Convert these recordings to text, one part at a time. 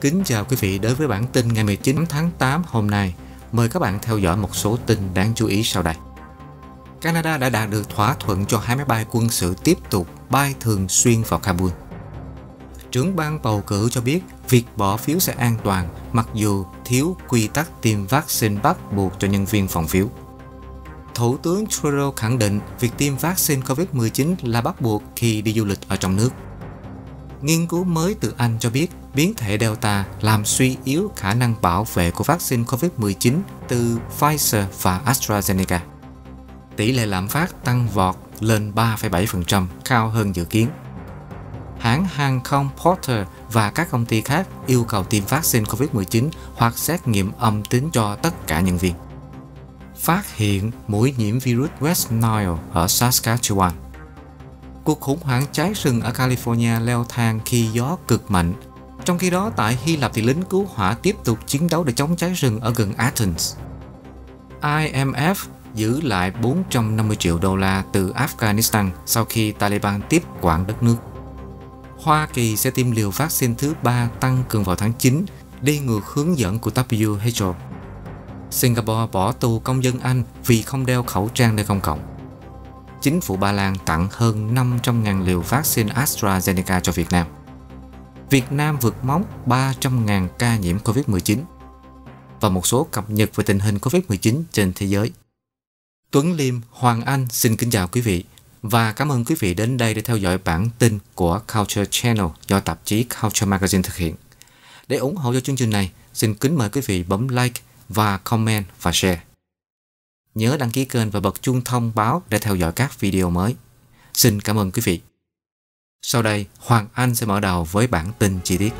Kính chào quý vị đến với bản tin ngày 19 tháng 8 hôm nay. Mời các bạn theo dõi một số tin đáng chú ý sau đây. Canada đã đạt được thỏa thuận cho hai máy bay quân sự tiếp tục bay thường xuyên vào Kabul. Trưởng ban bầu cử cho biết việc bỏ phiếu sẽ an toàn mặc dù thiếu quy tắc tiêm vaccine bắt buộc cho nhân viên phòng phiếu. Thủ tướng Trudeau khẳng định việc tiêm vaccine COVID-19 là bắt buộc khi đi du lịch ở trong nước. Nghiên cứu mới từ Anh cho biết biến thể Delta làm suy yếu khả năng bảo vệ của vaccine COVID-19 từ Pfizer và AstraZeneca. Tỷ lệ lạm phát tăng vọt lên 3,7%, cao hơn dự kiến. Hãng hàng không Porter và các công ty khác yêu cầu tiêm vaccine COVID-19 hoặc xét nghiệm âm tính cho tất cả nhân viên. Phát hiện mũi nhiễm virus West Nile ở Saskatchewan Cuộc khủng hoảng cháy rừng ở California leo thang khi gió cực mạnh trong khi đó, tại Hy Lạp thì lính cứu hỏa tiếp tục chiến đấu để chống cháy rừng ở gần Athens. IMF giữ lại 450 triệu đô la từ Afghanistan sau khi Taliban tiếp quản đất nước. Hoa Kỳ sẽ tiêm liều vaccine thứ ba tăng cường vào tháng 9, đi ngược hướng dẫn của WHO. Singapore bỏ tù công dân Anh vì không đeo khẩu trang nơi công cộng. Chính phủ Ba Lan tặng hơn 500.000 liều vaccine AstraZeneca cho Việt Nam. Việt Nam vượt mốc 300.000 ca nhiễm COVID-19 và một số cập nhật về tình hình COVID-19 trên thế giới. Tuấn Liêm, Hoàng Anh xin kính chào quý vị và cảm ơn quý vị đến đây để theo dõi bản tin của Culture Channel do tạp chí Culture Magazine thực hiện. Để ủng hộ cho chương trình này, xin kính mời quý vị bấm like và comment và share. Nhớ đăng ký kênh và bật chuông thông báo để theo dõi các video mới. Xin cảm ơn quý vị. Sau đây, Hoàng Anh sẽ mở đầu với bản tin chi tiết.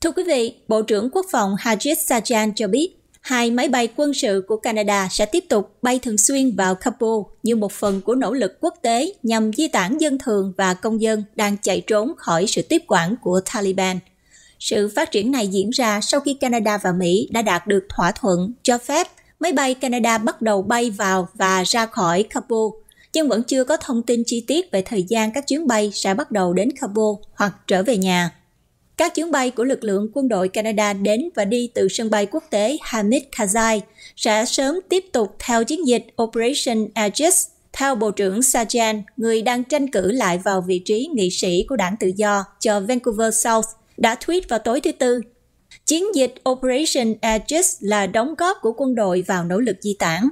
Thưa quý vị, Bộ trưởng Quốc phòng Hajit Sajjan cho biết, hai máy bay quân sự của Canada sẽ tiếp tục bay thường xuyên vào Kabul như một phần của nỗ lực quốc tế nhằm di tản dân thường và công dân đang chạy trốn khỏi sự tiếp quản của Taliban. Sự phát triển này diễn ra sau khi Canada và Mỹ đã đạt được thỏa thuận cho phép máy bay Canada bắt đầu bay vào và ra khỏi Kabul, nhưng vẫn chưa có thông tin chi tiết về thời gian các chuyến bay sẽ bắt đầu đến Kabul hoặc trở về nhà. Các chuyến bay của lực lượng quân đội Canada đến và đi từ sân bay quốc tế Hamid Karzai sẽ sớm tiếp tục theo chiến dịch Operation Aegis theo Bộ trưởng Sajan, người đang tranh cử lại vào vị trí nghị sĩ của đảng tự do cho Vancouver South, đã tweet vào tối thứ Tư Chiến dịch Operation Aegis là đóng góp của quân đội vào nỗ lực di tản.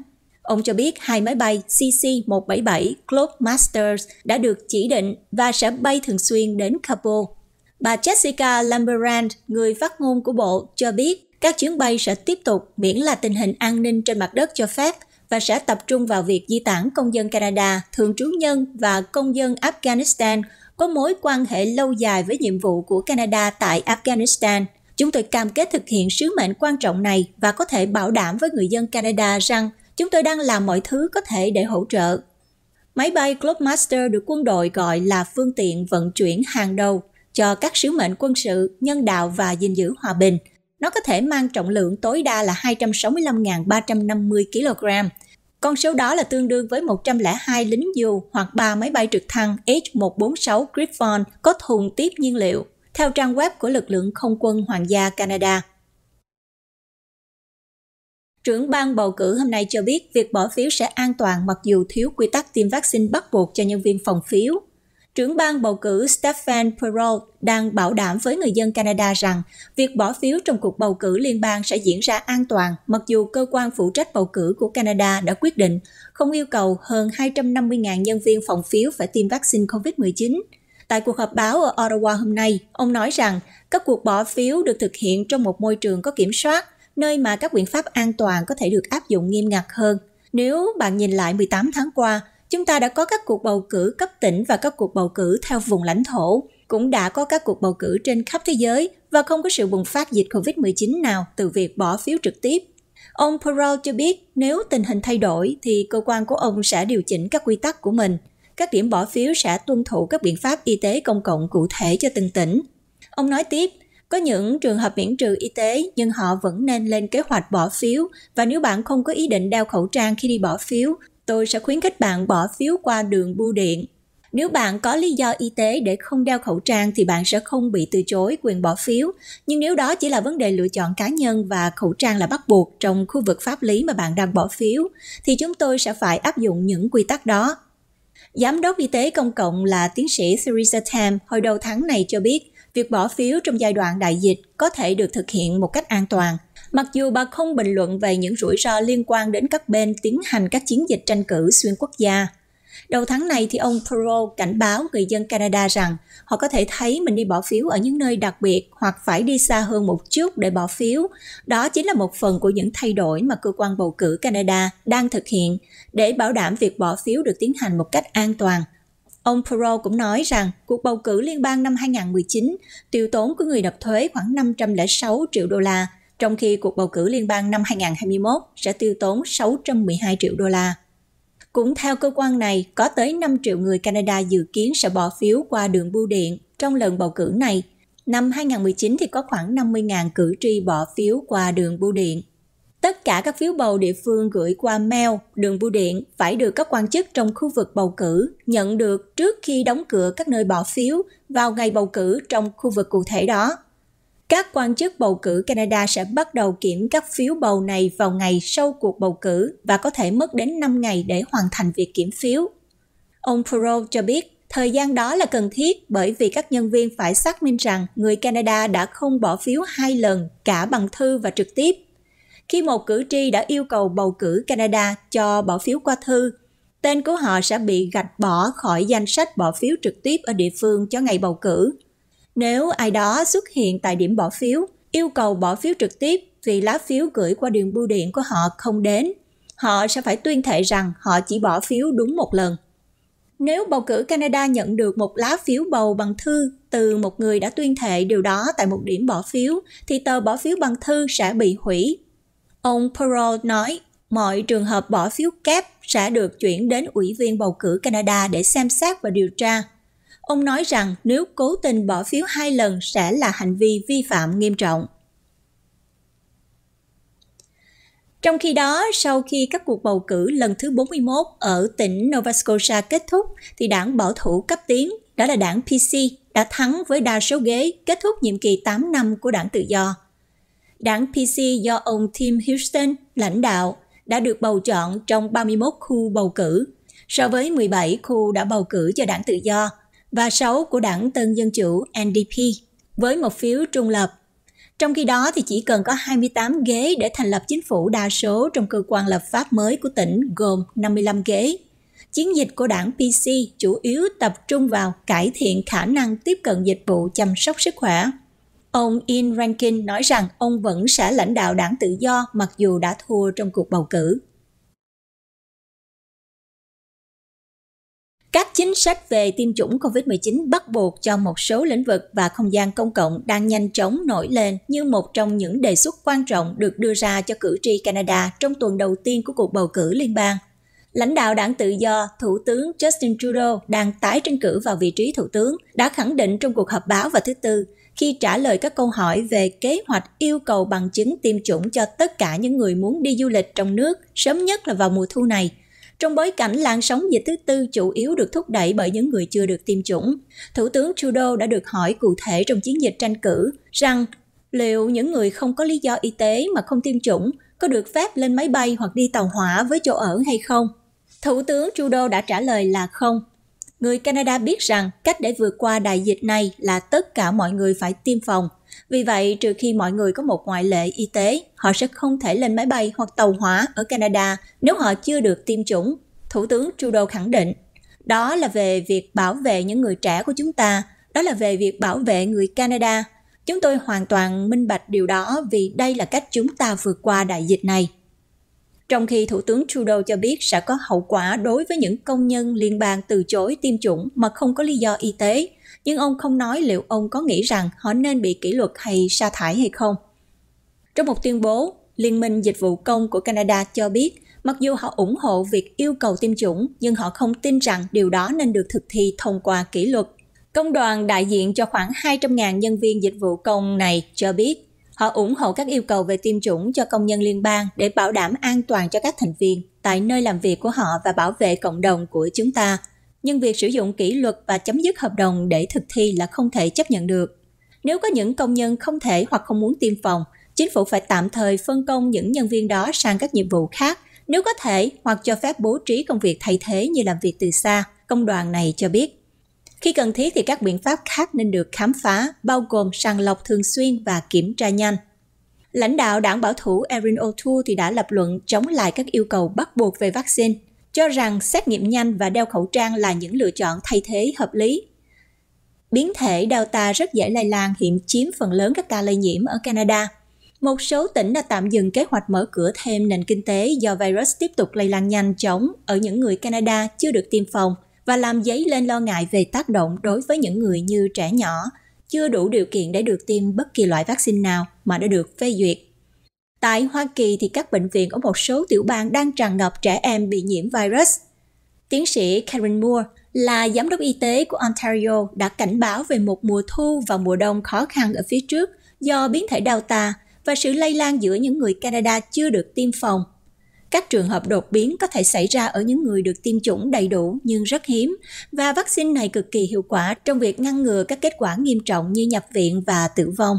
Ông cho biết hai máy bay CC-177 Globemasters đã được chỉ định và sẽ bay thường xuyên đến Kabul. Bà Jessica Lambert, người phát ngôn của Bộ, cho biết các chuyến bay sẽ tiếp tục miễn là tình hình an ninh trên mặt đất cho phép và sẽ tập trung vào việc di tản công dân Canada, thường trú nhân và công dân Afghanistan có mối quan hệ lâu dài với nhiệm vụ của Canada tại Afghanistan – Chúng tôi cam kết thực hiện sứ mệnh quan trọng này và có thể bảo đảm với người dân Canada rằng chúng tôi đang làm mọi thứ có thể để hỗ trợ. Máy bay Globemaster được quân đội gọi là phương tiện vận chuyển hàng đầu cho các sứ mệnh quân sự, nhân đạo và gìn giữ hòa bình. Nó có thể mang trọng lượng tối đa là 265.350 kg. Con số đó là tương đương với 102 lính dù hoặc 3 máy bay trực thăng H-146 Griffon có thùng tiếp nhiên liệu theo trang web của lực lượng không quân Hoàng gia Canada. Trưởng ban bầu cử hôm nay cho biết việc bỏ phiếu sẽ an toàn mặc dù thiếu quy tắc tiêm vaccine bắt buộc cho nhân viên phòng phiếu. Trưởng ban bầu cử Stefan Perrault đang bảo đảm với người dân Canada rằng việc bỏ phiếu trong cuộc bầu cử liên bang sẽ diễn ra an toàn mặc dù cơ quan phụ trách bầu cử của Canada đã quyết định không yêu cầu hơn 250.000 nhân viên phòng phiếu phải tiêm vaccine COVID-19. Tại cuộc họp báo ở Ottawa hôm nay, ông nói rằng các cuộc bỏ phiếu được thực hiện trong một môi trường có kiểm soát, nơi mà các biện pháp an toàn có thể được áp dụng nghiêm ngặt hơn. Nếu bạn nhìn lại 18 tháng qua, chúng ta đã có các cuộc bầu cử cấp tỉnh và các cuộc bầu cử theo vùng lãnh thổ, cũng đã có các cuộc bầu cử trên khắp thế giới và không có sự bùng phát dịch COVID-19 nào từ việc bỏ phiếu trực tiếp. Ông Perrault cho biết nếu tình hình thay đổi thì cơ quan của ông sẽ điều chỉnh các quy tắc của mình – các điểm bỏ phiếu sẽ tuân thủ các biện pháp y tế công cộng cụ thể cho từng tỉnh. Ông nói tiếp, có những trường hợp miễn trừ y tế nhưng họ vẫn nên lên kế hoạch bỏ phiếu và nếu bạn không có ý định đeo khẩu trang khi đi bỏ phiếu, tôi sẽ khuyến khích bạn bỏ phiếu qua đường bưu điện. Nếu bạn có lý do y tế để không đeo khẩu trang thì bạn sẽ không bị từ chối quyền bỏ phiếu, nhưng nếu đó chỉ là vấn đề lựa chọn cá nhân và khẩu trang là bắt buộc trong khu vực pháp lý mà bạn đang bỏ phiếu thì chúng tôi sẽ phải áp dụng những quy tắc đó. Giám đốc y tế công cộng là tiến sĩ Theresa Tam hồi đầu tháng này cho biết, việc bỏ phiếu trong giai đoạn đại dịch có thể được thực hiện một cách an toàn. Mặc dù bà không bình luận về những rủi ro liên quan đến các bên tiến hành các chiến dịch tranh cử xuyên quốc gia, Đầu tháng này thì ông Perrault cảnh báo người dân Canada rằng họ có thể thấy mình đi bỏ phiếu ở những nơi đặc biệt hoặc phải đi xa hơn một chút để bỏ phiếu. Đó chính là một phần của những thay đổi mà cơ quan bầu cử Canada đang thực hiện để bảo đảm việc bỏ phiếu được tiến hành một cách an toàn. Ông Perrault cũng nói rằng cuộc bầu cử liên bang năm 2019 tiêu tốn của người nộp thuế khoảng 506 triệu đô la, trong khi cuộc bầu cử liên bang năm 2021 sẽ tiêu tốn 612 triệu đô la. Cũng theo cơ quan này, có tới 5 triệu người Canada dự kiến sẽ bỏ phiếu qua đường bưu điện trong lần bầu cử này. Năm 2019 thì có khoảng 50.000 cử tri bỏ phiếu qua đường bưu điện. Tất cả các phiếu bầu địa phương gửi qua mail, đường bưu điện phải được các quan chức trong khu vực bầu cử nhận được trước khi đóng cửa các nơi bỏ phiếu vào ngày bầu cử trong khu vực cụ thể đó. Các quan chức bầu cử Canada sẽ bắt đầu kiểm các phiếu bầu này vào ngày sau cuộc bầu cử và có thể mất đến 5 ngày để hoàn thành việc kiểm phiếu. Ông Perot cho biết thời gian đó là cần thiết bởi vì các nhân viên phải xác minh rằng người Canada đã không bỏ phiếu hai lần cả bằng thư và trực tiếp. Khi một cử tri đã yêu cầu bầu cử Canada cho bỏ phiếu qua thư, tên của họ sẽ bị gạch bỏ khỏi danh sách bỏ phiếu trực tiếp ở địa phương cho ngày bầu cử nếu ai đó xuất hiện tại điểm bỏ phiếu, yêu cầu bỏ phiếu trực tiếp vì lá phiếu gửi qua đường bưu điện của họ không đến, họ sẽ phải tuyên thệ rằng họ chỉ bỏ phiếu đúng một lần. Nếu bầu cử Canada nhận được một lá phiếu bầu bằng thư từ một người đã tuyên thệ điều đó tại một điểm bỏ phiếu, thì tờ bỏ phiếu bằng thư sẽ bị hủy. Ông Perrault nói, mọi trường hợp bỏ phiếu kép sẽ được chuyển đến Ủy viên bầu cử Canada để xem xét và điều tra. Ông nói rằng nếu cố tình bỏ phiếu hai lần sẽ là hành vi vi phạm nghiêm trọng. Trong khi đó, sau khi các cuộc bầu cử lần thứ 41 ở tỉnh Nova Scotia kết thúc, thì đảng bảo thủ cấp tiến, đó là đảng PC, đã thắng với đa số ghế kết thúc nhiệm kỳ 8 năm của đảng tự do. Đảng PC do ông Tim Houston lãnh đạo đã được bầu chọn trong 31 khu bầu cử, so với 17 khu đã bầu cử cho đảng tự do và 6 của đảng Tân Dân Chủ NDP với một phiếu trung lập. Trong khi đó thì chỉ cần có 28 ghế để thành lập chính phủ đa số trong cơ quan lập pháp mới của tỉnh gồm 55 ghế. Chiến dịch của đảng PC chủ yếu tập trung vào cải thiện khả năng tiếp cận dịch vụ chăm sóc sức khỏe. Ông In Rankin nói rằng ông vẫn sẽ lãnh đạo đảng tự do mặc dù đã thua trong cuộc bầu cử. Các chính sách về tiêm chủng COVID-19 bắt buộc cho một số lĩnh vực và không gian công cộng đang nhanh chóng nổi lên như một trong những đề xuất quan trọng được đưa ra cho cử tri Canada trong tuần đầu tiên của cuộc bầu cử liên bang. Lãnh đạo đảng tự do, Thủ tướng Justin Trudeau đang tái tranh cử vào vị trí Thủ tướng, đã khẳng định trong cuộc họp báo vào thứ Tư khi trả lời các câu hỏi về kế hoạch yêu cầu bằng chứng tiêm chủng cho tất cả những người muốn đi du lịch trong nước sớm nhất là vào mùa thu này – trong bối cảnh làn sóng dịch thứ tư chủ yếu được thúc đẩy bởi những người chưa được tiêm chủng. Thủ tướng Trudeau đã được hỏi cụ thể trong chiến dịch tranh cử rằng liệu những người không có lý do y tế mà không tiêm chủng có được phép lên máy bay hoặc đi tàu hỏa với chỗ ở hay không? Thủ tướng Trudeau đã trả lời là không. Người Canada biết rằng cách để vượt qua đại dịch này là tất cả mọi người phải tiêm phòng. Vì vậy, trừ khi mọi người có một ngoại lệ y tế, họ sẽ không thể lên máy bay hoặc tàu hỏa ở Canada nếu họ chưa được tiêm chủng. Thủ tướng Trudeau khẳng định, đó là về việc bảo vệ những người trẻ của chúng ta, đó là về việc bảo vệ người Canada. Chúng tôi hoàn toàn minh bạch điều đó vì đây là cách chúng ta vượt qua đại dịch này trong khi Thủ tướng Trudeau cho biết sẽ có hậu quả đối với những công nhân liên bang từ chối tiêm chủng mà không có lý do y tế, nhưng ông không nói liệu ông có nghĩ rằng họ nên bị kỷ luật hay sa thải hay không. Trong một tuyên bố, Liên minh Dịch vụ Công của Canada cho biết mặc dù họ ủng hộ việc yêu cầu tiêm chủng, nhưng họ không tin rằng điều đó nên được thực thi thông qua kỷ luật. Công đoàn đại diện cho khoảng 200.000 nhân viên dịch vụ công này cho biết Họ ủng hộ các yêu cầu về tiêm chủng cho công nhân liên bang để bảo đảm an toàn cho các thành viên tại nơi làm việc của họ và bảo vệ cộng đồng của chúng ta. Nhưng việc sử dụng kỷ luật và chấm dứt hợp đồng để thực thi là không thể chấp nhận được. Nếu có những công nhân không thể hoặc không muốn tiêm phòng, chính phủ phải tạm thời phân công những nhân viên đó sang các nhiệm vụ khác nếu có thể hoặc cho phép bố trí công việc thay thế như làm việc từ xa, công đoàn này cho biết. Khi cần thiết thì các biện pháp khác nên được khám phá, bao gồm sàng lọc thường xuyên và kiểm tra nhanh. Lãnh đạo đảng bảo thủ Erin O'Toole thì đã lập luận chống lại các yêu cầu bắt buộc về vaccine, cho rằng xét nghiệm nhanh và đeo khẩu trang là những lựa chọn thay thế hợp lý. Biến thể Delta rất dễ lây lan hiện chiếm phần lớn các ca lây nhiễm ở Canada. Một số tỉnh đã tạm dừng kế hoạch mở cửa thêm nền kinh tế do virus tiếp tục lây lan nhanh chóng ở những người Canada chưa được tiêm phòng – và làm dấy lên lo ngại về tác động đối với những người như trẻ nhỏ, chưa đủ điều kiện để được tiêm bất kỳ loại vaccine nào mà đã được phê duyệt. Tại Hoa Kỳ thì các bệnh viện ở một số tiểu bang đang tràn ngập trẻ em bị nhiễm virus. Tiến sĩ Karen Moore là giám đốc y tế của Ontario đã cảnh báo về một mùa thu và mùa đông khó khăn ở phía trước do biến thể Delta và sự lây lan giữa những người Canada chưa được tiêm phòng các trường hợp đột biến có thể xảy ra ở những người được tiêm chủng đầy đủ nhưng rất hiếm, và vaccine này cực kỳ hiệu quả trong việc ngăn ngừa các kết quả nghiêm trọng như nhập viện và tử vong.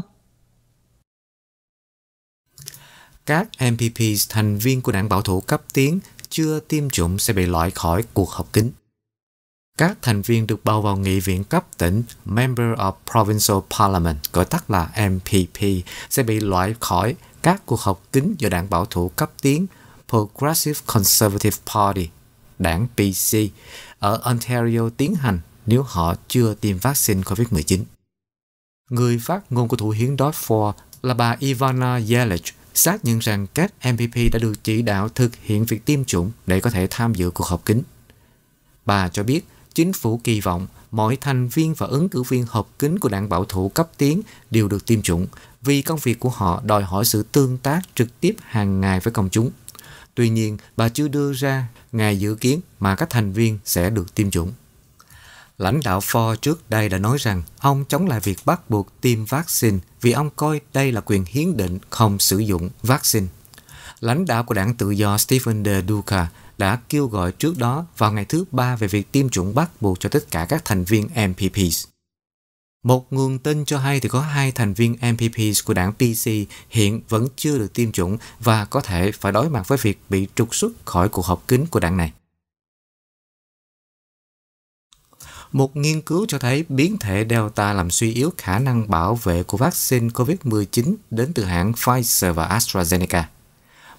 Các mpp thành viên của đảng bảo thủ cấp tiến chưa tiêm chủng sẽ bị loại khỏi cuộc họp kín. Các thành viên được bầu vào nghị viện cấp tỉnh Member of Provincial Parliament, gọi tắt là MPP, sẽ bị loại khỏi các cuộc họp kín do đảng bảo thủ cấp tiến Progressive Conservative Party, đảng PC, ở Ontario tiến hành nếu họ chưa tiêm vaccine COVID-19. Người phát ngôn của thủ hiến Dodd-Ford là bà Ivana Yelich xác nhận rằng các MPP đã được chỉ đạo thực hiện việc tiêm chủng để có thể tham dự cuộc họp kín. Bà cho biết chính phủ kỳ vọng mọi thành viên và ứng cử viên họp kín của đảng bảo thủ cấp tiến đều được tiêm chủng vì công việc của họ đòi hỏi sự tương tác trực tiếp hàng ngày với công chúng – Tuy nhiên, bà chưa đưa ra ngày dự kiến mà các thành viên sẽ được tiêm chủng. Lãnh đạo Ford trước đây đã nói rằng ông chống lại việc bắt buộc tiêm vaccine vì ông coi đây là quyền hiến định không sử dụng vaccine. Lãnh đạo của đảng tự do Stephen De Duca đã kêu gọi trước đó vào ngày thứ ba về việc tiêm chủng bắt buộc cho tất cả các thành viên MPPs. Một nguồn tin cho hay thì có hai thành viên MPPs của đảng PC hiện vẫn chưa được tiêm chủng và có thể phải đối mặt với việc bị trục xuất khỏi cuộc họp kín của đảng này. Một nghiên cứu cho thấy biến thể Delta làm suy yếu khả năng bảo vệ của vaccine COVID-19 đến từ hãng Pfizer và AstraZeneca.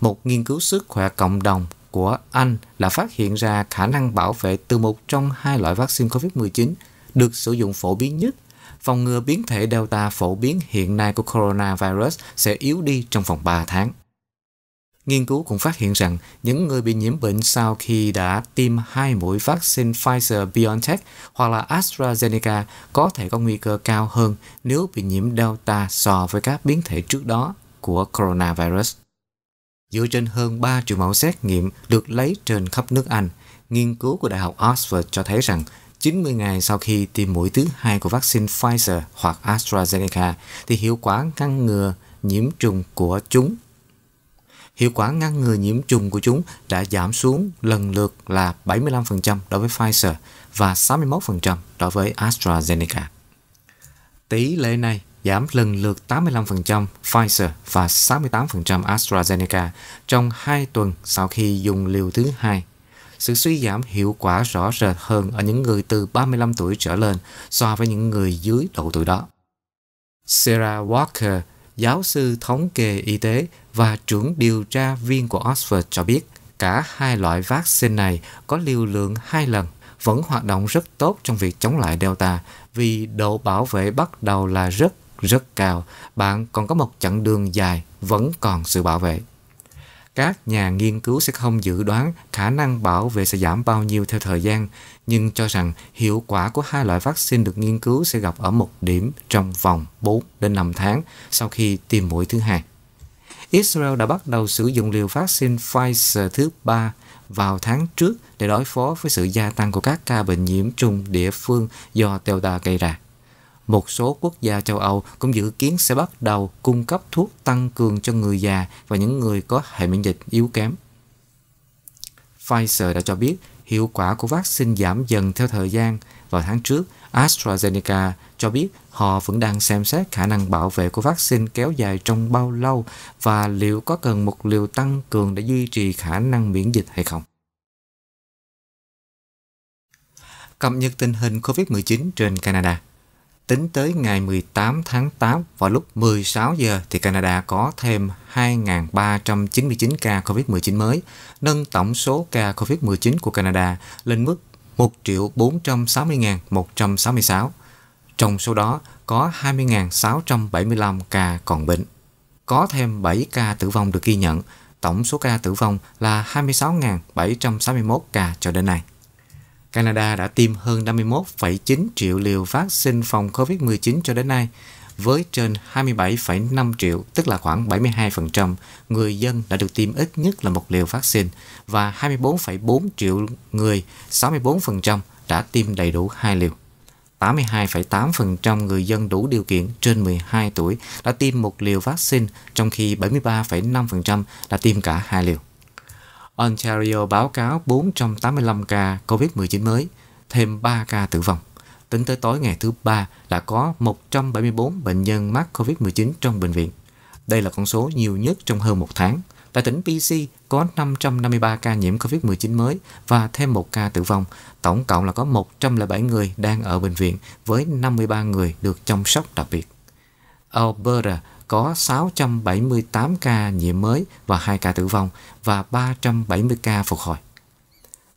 Một nghiên cứu sức khỏe cộng đồng của Anh là phát hiện ra khả năng bảo vệ từ một trong hai loại vaccine COVID-19 được sử dụng phổ biến nhất phòng ngừa biến thể Delta phổ biến hiện nay của coronavirus sẽ yếu đi trong vòng 3 tháng. Nghiên cứu cũng phát hiện rằng những người bị nhiễm bệnh sau khi đã tiêm hai mũi vaccine Pfizer-BioNTech hoặc là AstraZeneca có thể có nguy cơ cao hơn nếu bị nhiễm Delta so với các biến thể trước đó của coronavirus. Dựa trên hơn 3 triệu mẫu xét nghiệm được lấy trên khắp nước Anh, nghiên cứu của Đại học Oxford cho thấy rằng 90 ngày sau khi tiêm mũi thứ hai của vaccine Pfizer hoặc AstraZeneca thì hiệu quả ngăn ngừa nhiễm trùng của chúng hiệu quả ngăn ngừa nhiễm trùng của chúng đã giảm xuống lần lượt là 75% đối với Pfizer và 61% đối với AstraZeneca. Tỷ lệ này giảm lần lượt 85% Pfizer và 68% AstraZeneca trong 2 tuần sau khi dùng liều thứ hai sự suy giảm hiệu quả rõ rệt hơn ở những người từ 35 tuổi trở lên so với những người dưới độ tuổi đó. Sarah Walker, giáo sư thống kê y tế và trưởng điều tra viên của Oxford cho biết cả hai loại vaccine này có liều lượng hai lần vẫn hoạt động rất tốt trong việc chống lại Delta vì độ bảo vệ bắt đầu là rất rất cao, bạn còn có một chặng đường dài vẫn còn sự bảo vệ các nhà nghiên cứu sẽ không dự đoán khả năng bảo vệ sẽ giảm bao nhiêu theo thời gian, nhưng cho rằng hiệu quả của hai loại vaccine được nghiên cứu sẽ gặp ở một điểm trong vòng 4 đến 5 tháng sau khi tiêm mũi thứ hai. Israel đã bắt đầu sử dụng liều vaccine Pfizer thứ ba vào tháng trước để đối phó với sự gia tăng của các ca bệnh nhiễm trùng địa phương do Delta gây ra một số quốc gia châu Âu cũng dự kiến sẽ bắt đầu cung cấp thuốc tăng cường cho người già và những người có hệ miễn dịch yếu kém. Pfizer đã cho biết hiệu quả của vaccine giảm dần theo thời gian. Vào tháng trước, AstraZeneca cho biết họ vẫn đang xem xét khả năng bảo vệ của vaccine kéo dài trong bao lâu và liệu có cần một liều tăng cường để duy trì khả năng miễn dịch hay không. Cập nhật tình hình COVID-19 trên Canada. Tính tới ngày 18 tháng 8 vào lúc 16 giờ thì Canada có thêm 2.399 ca COVID-19 mới, nâng tổng số ca COVID-19 của Canada lên mức 1.460.166. Trong số đó có 20.675 ca còn bệnh. Có thêm 7 ca tử vong được ghi nhận, tổng số ca tử vong là 26.761 ca cho đến nay. Canada đã tiêm hơn 51,9 triệu liều vaccine phòng COVID-19 cho đến nay, với trên 27,5 triệu, tức là khoảng 72% người dân đã được tiêm ít nhất là một liều vaccine và 24,4 triệu người, 64% đã tiêm đầy đủ hai liều. 82,8% người dân đủ điều kiện trên 12 tuổi đã tiêm một liều vaccine, trong khi 73,5% đã tiêm cả hai liều. Ontario báo cáo 485 ca COVID-19 mới, thêm 3 ca tử vong. Tính tới tối ngày thứ ba là có 174 bệnh nhân mắc COVID-19 trong bệnh viện. Đây là con số nhiều nhất trong hơn một tháng. Tại tỉnh BC có 553 ca nhiễm COVID-19 mới và thêm một ca tử vong. Tổng cộng là có 107 người đang ở bệnh viện với 53 người được chăm sóc đặc biệt. Alberta có 678 ca nhiễm mới và 2 ca tử vong và 370 ca phục hồi.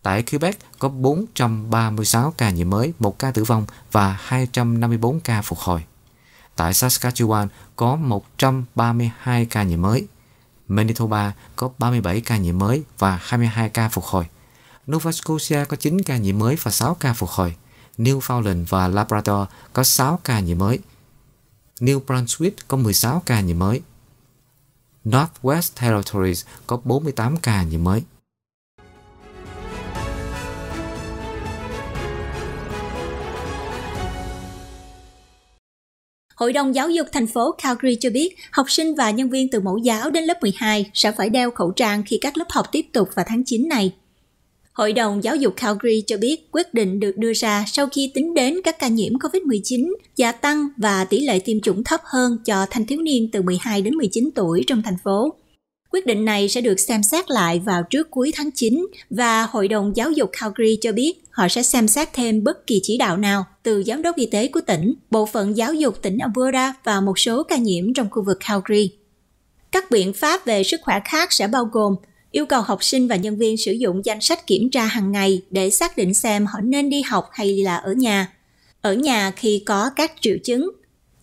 Tại Quebec có 436 ca nhiễm mới, 1 ca tử vong và 254 ca phục hồi. Tại Saskatchewan có 132 ca nhiễm mới. Manitoba có 37 ca nhiễm mới và 22 ca phục hồi. Nova Scotia có 9 ca nhiễm mới và 6 ca phục hồi. Newfoundland và Labrador có 6 ca nhiễm mới, New Brunswick có 16 ca nhiễm mới. Northwest Territories có 48 ca nhiễm mới. Hội đồng Giáo dục thành phố Calgary cho biết học sinh và nhân viên từ mẫu giáo đến lớp 12 sẽ phải đeo khẩu trang khi các lớp học tiếp tục vào tháng 9 này. Hội đồng Giáo dục Calgary cho biết quyết định được đưa ra sau khi tính đến các ca nhiễm COVID-19 gia tăng và tỷ lệ tiêm chủng thấp hơn cho thanh thiếu niên từ 12 đến 19 tuổi trong thành phố. Quyết định này sẽ được xem xét lại vào trước cuối tháng 9 và Hội đồng Giáo dục Calgary cho biết họ sẽ xem xét thêm bất kỳ chỉ đạo nào từ Giám đốc Y tế của tỉnh, Bộ phận Giáo dục tỉnh Alberta và một số ca nhiễm trong khu vực Calgary. Các biện pháp về sức khỏe khác sẽ bao gồm yêu cầu học sinh và nhân viên sử dụng danh sách kiểm tra hàng ngày để xác định xem họ nên đi học hay là ở nhà. Ở nhà khi có các triệu chứng,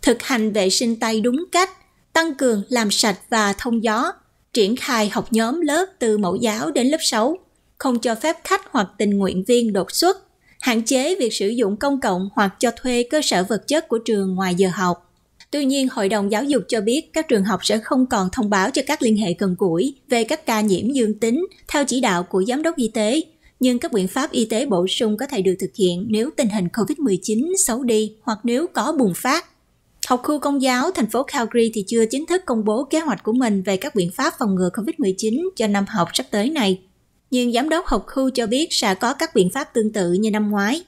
thực hành vệ sinh tay đúng cách, tăng cường làm sạch và thông gió, triển khai học nhóm lớp từ mẫu giáo đến lớp 6, không cho phép khách hoặc tình nguyện viên đột xuất, hạn chế việc sử dụng công cộng hoặc cho thuê cơ sở vật chất của trường ngoài giờ học Tuy nhiên, Hội đồng Giáo dục cho biết các trường học sẽ không còn thông báo cho các liên hệ gần gũi về các ca nhiễm dương tính theo chỉ đạo của Giám đốc Y tế, nhưng các biện pháp y tế bổ sung có thể được thực hiện nếu tình hình COVID-19 xấu đi hoặc nếu có bùng phát. Học khu Công giáo thành phố Calgary thì chưa chính thức công bố kế hoạch của mình về các biện pháp phòng ngừa COVID-19 cho năm học sắp tới này. Nhưng giám đốc học khu cho biết sẽ có các biện pháp tương tự như năm ngoái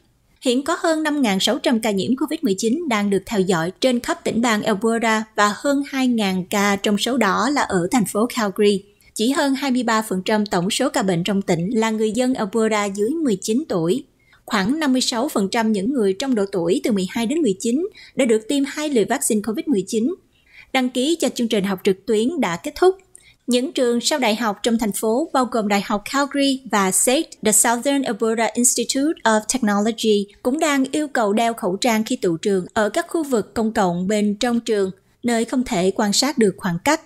Hiện có hơn 5.600 ca nhiễm COVID-19 đang được theo dõi trên khắp tỉnh bang Alberta và hơn 2.000 ca trong số đó là ở thành phố Calgary. Chỉ hơn 23% tổng số ca bệnh trong tỉnh là người dân Alberta dưới 19 tuổi. Khoảng 56% những người trong độ tuổi từ 12 đến 19 đã được tiêm hai liều vaccine COVID-19. Đăng ký cho chương trình học trực tuyến đã kết thúc những trường sau đại học trong thành phố bao gồm Đại học Calgary và SAIT, The Southern Alberta Institute of Technology, cũng đang yêu cầu đeo khẩu trang khi tụ trường ở các khu vực công cộng bên trong trường, nơi không thể quan sát được khoảng cách.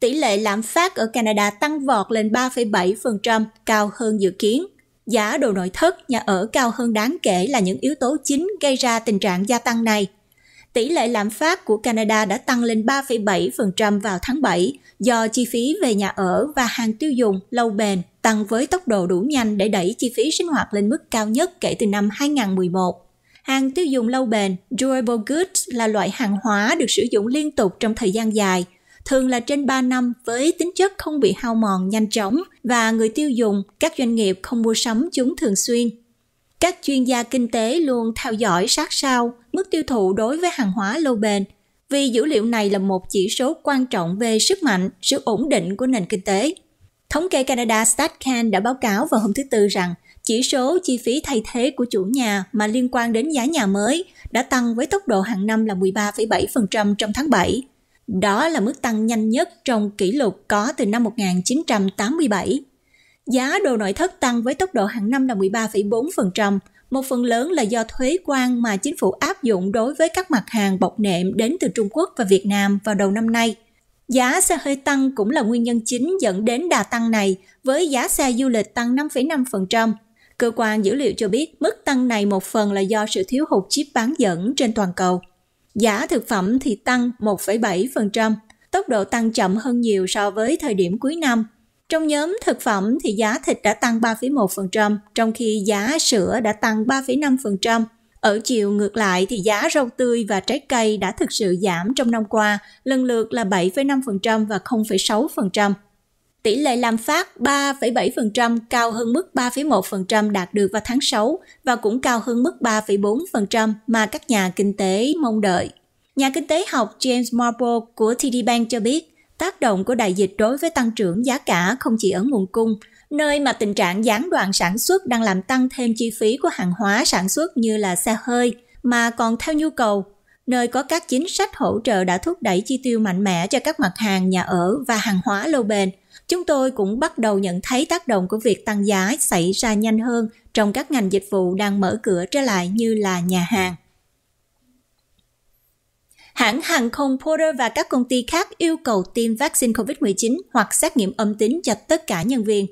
Tỷ lệ lạm phát ở Canada tăng vọt lên 3,7%, cao hơn dự kiến. Giá đồ nội thất, nhà ở cao hơn đáng kể là những yếu tố chính gây ra tình trạng gia tăng này – tỷ lệ lạm phát của Canada đã tăng lên 3,7% vào tháng 7 do chi phí về nhà ở và hàng tiêu dùng lâu bền tăng với tốc độ đủ nhanh để đẩy chi phí sinh hoạt lên mức cao nhất kể từ năm 2011. Hàng tiêu dùng lâu bền, durable goods là loại hàng hóa được sử dụng liên tục trong thời gian dài, thường là trên 3 năm với tính chất không bị hao mòn nhanh chóng và người tiêu dùng, các doanh nghiệp không mua sắm chúng thường xuyên. Các chuyên gia kinh tế luôn theo dõi sát sao mức tiêu thụ đối với hàng hóa lâu bền, vì dữ liệu này là một chỉ số quan trọng về sức mạnh, sự ổn định của nền kinh tế. Thống kê Canada StatCan đã báo cáo vào hôm thứ Tư rằng chỉ số chi phí thay thế của chủ nhà mà liên quan đến giá nhà mới đã tăng với tốc độ hàng năm là 13,7% trong tháng 7. Đó là mức tăng nhanh nhất trong kỷ lục có từ năm 1987. Giá đồ nội thất tăng với tốc độ hàng năm là 13,4%, một phần lớn là do thuế quan mà chính phủ áp dụng đối với các mặt hàng bọc nệm đến từ Trung Quốc và Việt Nam vào đầu năm nay. Giá xe hơi tăng cũng là nguyên nhân chính dẫn đến đà tăng này, với giá xe du lịch tăng 5,5%. Cơ quan dữ liệu cho biết mức tăng này một phần là do sự thiếu hụt chip bán dẫn trên toàn cầu. Giá thực phẩm thì tăng 1,7%, tốc độ tăng chậm hơn nhiều so với thời điểm cuối năm – trong nhóm thực phẩm thì giá thịt đã tăng 3,1%, trong khi giá sữa đã tăng 3,5%. Ở chiều ngược lại thì giá rau tươi và trái cây đã thực sự giảm trong năm qua, lần lượt là 7,5% và 0,6%. Tỷ lệ làm phát 3,7% cao hơn mức 3,1% đạt được vào tháng 6 và cũng cao hơn mức 3,4% mà các nhà kinh tế mong đợi. Nhà kinh tế học James Marble của TD Bank cho biết, tác động của đại dịch đối với tăng trưởng giá cả không chỉ ở nguồn cung, nơi mà tình trạng gián đoạn sản xuất đang làm tăng thêm chi phí của hàng hóa sản xuất như là xe hơi, mà còn theo nhu cầu, nơi có các chính sách hỗ trợ đã thúc đẩy chi tiêu mạnh mẽ cho các mặt hàng nhà ở và hàng hóa lâu bền. Chúng tôi cũng bắt đầu nhận thấy tác động của việc tăng giá xảy ra nhanh hơn trong các ngành dịch vụ đang mở cửa trở lại như là nhà hàng hãng hàng không Porter và các công ty khác yêu cầu tiêm vaccine COVID-19 hoặc xét nghiệm âm tính cho tất cả nhân viên.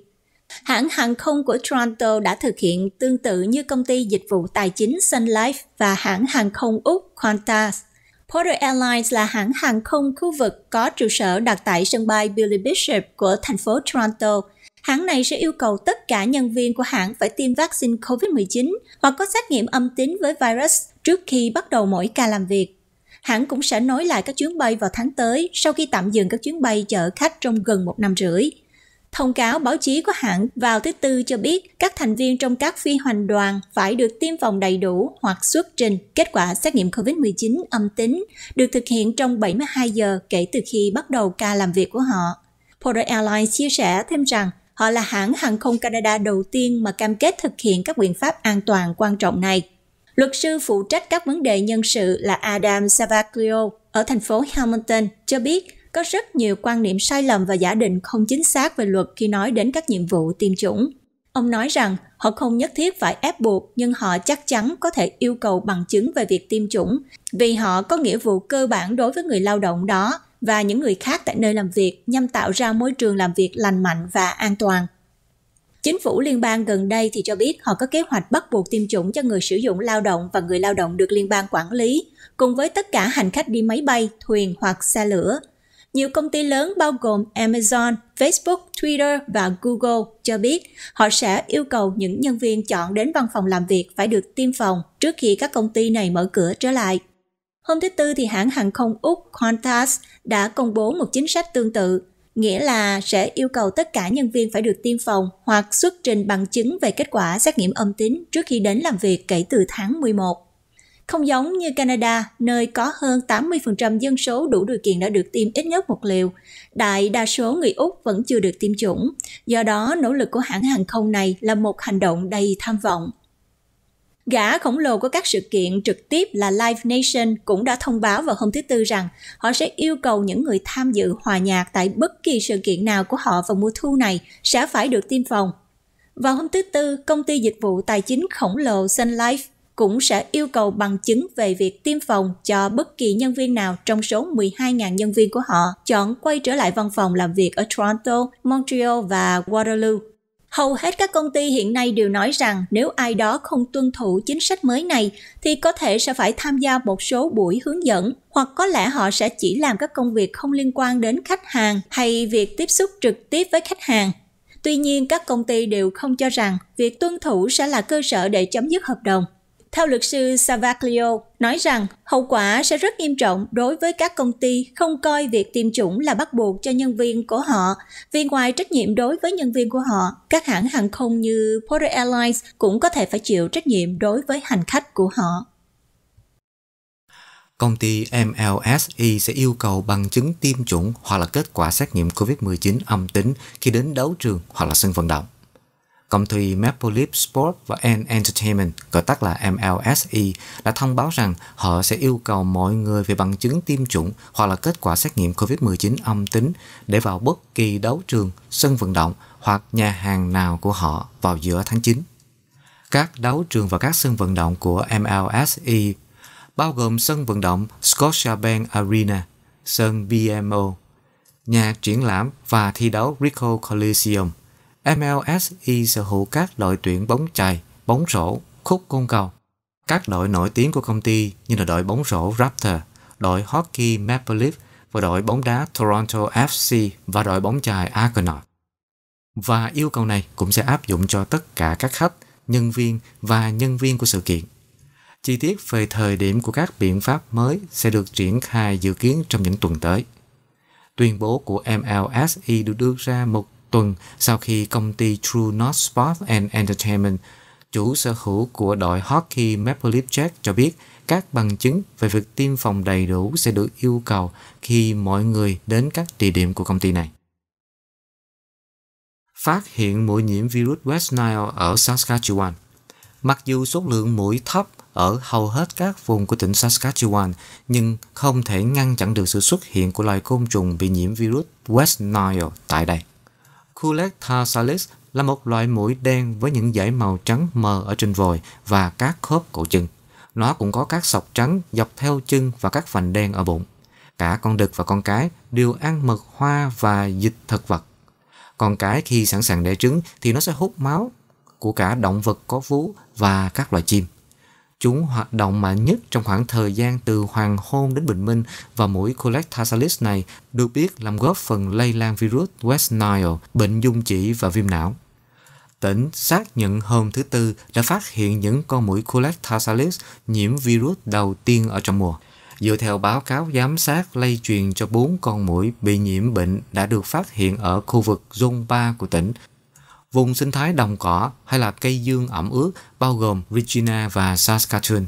Hãng hàng không của Toronto đã thực hiện tương tự như công ty dịch vụ tài chính Sun Life và hãng hàng không Úc Qantas. Porter Airlines là hãng hàng không khu vực có trụ sở đặt tại sân bay Billy Bishop của thành phố Toronto. Hãng này sẽ yêu cầu tất cả nhân viên của hãng phải tiêm vaccine COVID-19 hoặc có xét nghiệm âm tính với virus trước khi bắt đầu mỗi ca làm việc hãng cũng sẽ nối lại các chuyến bay vào tháng tới sau khi tạm dừng các chuyến bay chở khách trong gần một năm rưỡi. Thông cáo báo chí của hãng vào thứ Tư cho biết các thành viên trong các phi hành đoàn phải được tiêm phòng đầy đủ hoặc xuất trình kết quả xét nghiệm COVID-19 âm tính được thực hiện trong 72 giờ kể từ khi bắt đầu ca làm việc của họ. Porter Airlines chia sẻ thêm rằng họ là hãng hàng không Canada đầu tiên mà cam kết thực hiện các biện pháp an toàn quan trọng này. Luật sư phụ trách các vấn đề nhân sự là Adam Savaglio ở thành phố Hamilton cho biết có rất nhiều quan niệm sai lầm và giả định không chính xác về luật khi nói đến các nhiệm vụ tiêm chủng. Ông nói rằng họ không nhất thiết phải ép buộc nhưng họ chắc chắn có thể yêu cầu bằng chứng về việc tiêm chủng vì họ có nghĩa vụ cơ bản đối với người lao động đó và những người khác tại nơi làm việc nhằm tạo ra môi trường làm việc lành mạnh và an toàn. Chính phủ liên bang gần đây thì cho biết họ có kế hoạch bắt buộc tiêm chủng cho người sử dụng lao động và người lao động được liên bang quản lý, cùng với tất cả hành khách đi máy bay, thuyền hoặc xe lửa. Nhiều công ty lớn bao gồm Amazon, Facebook, Twitter và Google cho biết họ sẽ yêu cầu những nhân viên chọn đến văn phòng làm việc phải được tiêm phòng trước khi các công ty này mở cửa trở lại. Hôm thứ Tư thì hãng hàng không Úc Qantas đã công bố một chính sách tương tự nghĩa là sẽ yêu cầu tất cả nhân viên phải được tiêm phòng hoặc xuất trình bằng chứng về kết quả xét nghiệm âm tính trước khi đến làm việc kể từ tháng 11. Không giống như Canada, nơi có hơn 80% dân số đủ điều kiện đã được tiêm ít nhất một liều, đại đa số người Úc vẫn chưa được tiêm chủng. Do đó, nỗ lực của hãng hàng không này là một hành động đầy tham vọng. Gã khổng lồ của các sự kiện trực tiếp là Live Nation cũng đã thông báo vào hôm thứ Tư rằng họ sẽ yêu cầu những người tham dự hòa nhạc tại bất kỳ sự kiện nào của họ vào mùa thu này sẽ phải được tiêm phòng. Vào hôm thứ Tư, công ty dịch vụ tài chính khổng lồ Sun Life cũng sẽ yêu cầu bằng chứng về việc tiêm phòng cho bất kỳ nhân viên nào trong số 12.000 nhân viên của họ chọn quay trở lại văn phòng làm việc ở Toronto, Montreal và Waterloo. Hầu hết các công ty hiện nay đều nói rằng nếu ai đó không tuân thủ chính sách mới này thì có thể sẽ phải tham gia một số buổi hướng dẫn hoặc có lẽ họ sẽ chỉ làm các công việc không liên quan đến khách hàng hay việc tiếp xúc trực tiếp với khách hàng. Tuy nhiên, các công ty đều không cho rằng việc tuân thủ sẽ là cơ sở để chấm dứt hợp đồng theo luật sư Savaglio, nói rằng hậu quả sẽ rất nghiêm trọng đối với các công ty không coi việc tiêm chủng là bắt buộc cho nhân viên của họ, vì ngoài trách nhiệm đối với nhân viên của họ, các hãng hàng không như Porter Airlines cũng có thể phải chịu trách nhiệm đối với hành khách của họ. Công ty MLSI sẽ yêu cầu bằng chứng tiêm chủng hoặc là kết quả xét nghiệm COVID-19 âm tính khi đến đấu trường hoặc là sân vận động công ty Maple Leaf Sport và N Entertainment, gọi tắt là MLSE, đã thông báo rằng họ sẽ yêu cầu mọi người về bằng chứng tiêm chủng hoặc là kết quả xét nghiệm COVID-19 âm tính để vào bất kỳ đấu trường, sân vận động hoặc nhà hàng nào của họ vào giữa tháng 9. Các đấu trường và các sân vận động của MLSE bao gồm sân vận động Scotiabank Arena, sân BMO, nhà triển lãm và thi đấu Rico Coliseum, MLSI sở hữu các đội tuyển bóng chày, bóng rổ, khúc côn cầu. Các đội nổi tiếng của công ty như là đội bóng rổ Raptor, đội hockey Maple Leaf và đội bóng đá Toronto FC và đội bóng chày Argonaut. Và yêu cầu này cũng sẽ áp dụng cho tất cả các khách, nhân viên và nhân viên của sự kiện. Chi tiết về thời điểm của các biện pháp mới sẽ được triển khai dự kiến trong những tuần tới. Tuyên bố của MLSE được đưa ra một tuần sau khi công ty True North Sports and Entertainment, chủ sở hữu của đội hockey Maple Leaf Jack cho biết các bằng chứng về việc tiêm phòng đầy đủ sẽ được yêu cầu khi mọi người đến các địa điểm của công ty này. Phát hiện mũi nhiễm virus West Nile ở Saskatchewan Mặc dù số lượng mũi thấp ở hầu hết các vùng của tỉnh Saskatchewan, nhưng không thể ngăn chặn được sự xuất hiện của loài côn trùng bị nhiễm virus West Nile tại đây. Culectarsalis là một loại mũi đen với những dải màu trắng mờ ở trên vòi và các khớp cổ chân. Nó cũng có các sọc trắng dọc theo chân và các vành đen ở bụng. Cả con đực và con cái đều ăn mật hoa và dịch thực vật. Con cái khi sẵn sàng đẻ trứng thì nó sẽ hút máu của cả động vật có vú và các loài chim. Chúng hoạt động mạnh nhất trong khoảng thời gian từ hoàng hôn đến bình minh và mũi Coletasalis này được biết làm góp phần lây lan virus West Nile, bệnh dung chỉ và viêm não. Tỉnh xác nhận hôm thứ Tư đã phát hiện những con mũi Coletasalis nhiễm virus đầu tiên ở trong mùa. Dựa theo báo cáo giám sát lây truyền cho bốn con mũi bị nhiễm bệnh đã được phát hiện ở khu vực zone 3 của tỉnh vùng sinh thái đồng cỏ hay là cây dương ẩm ướt bao gồm Regina và Saskatchewan.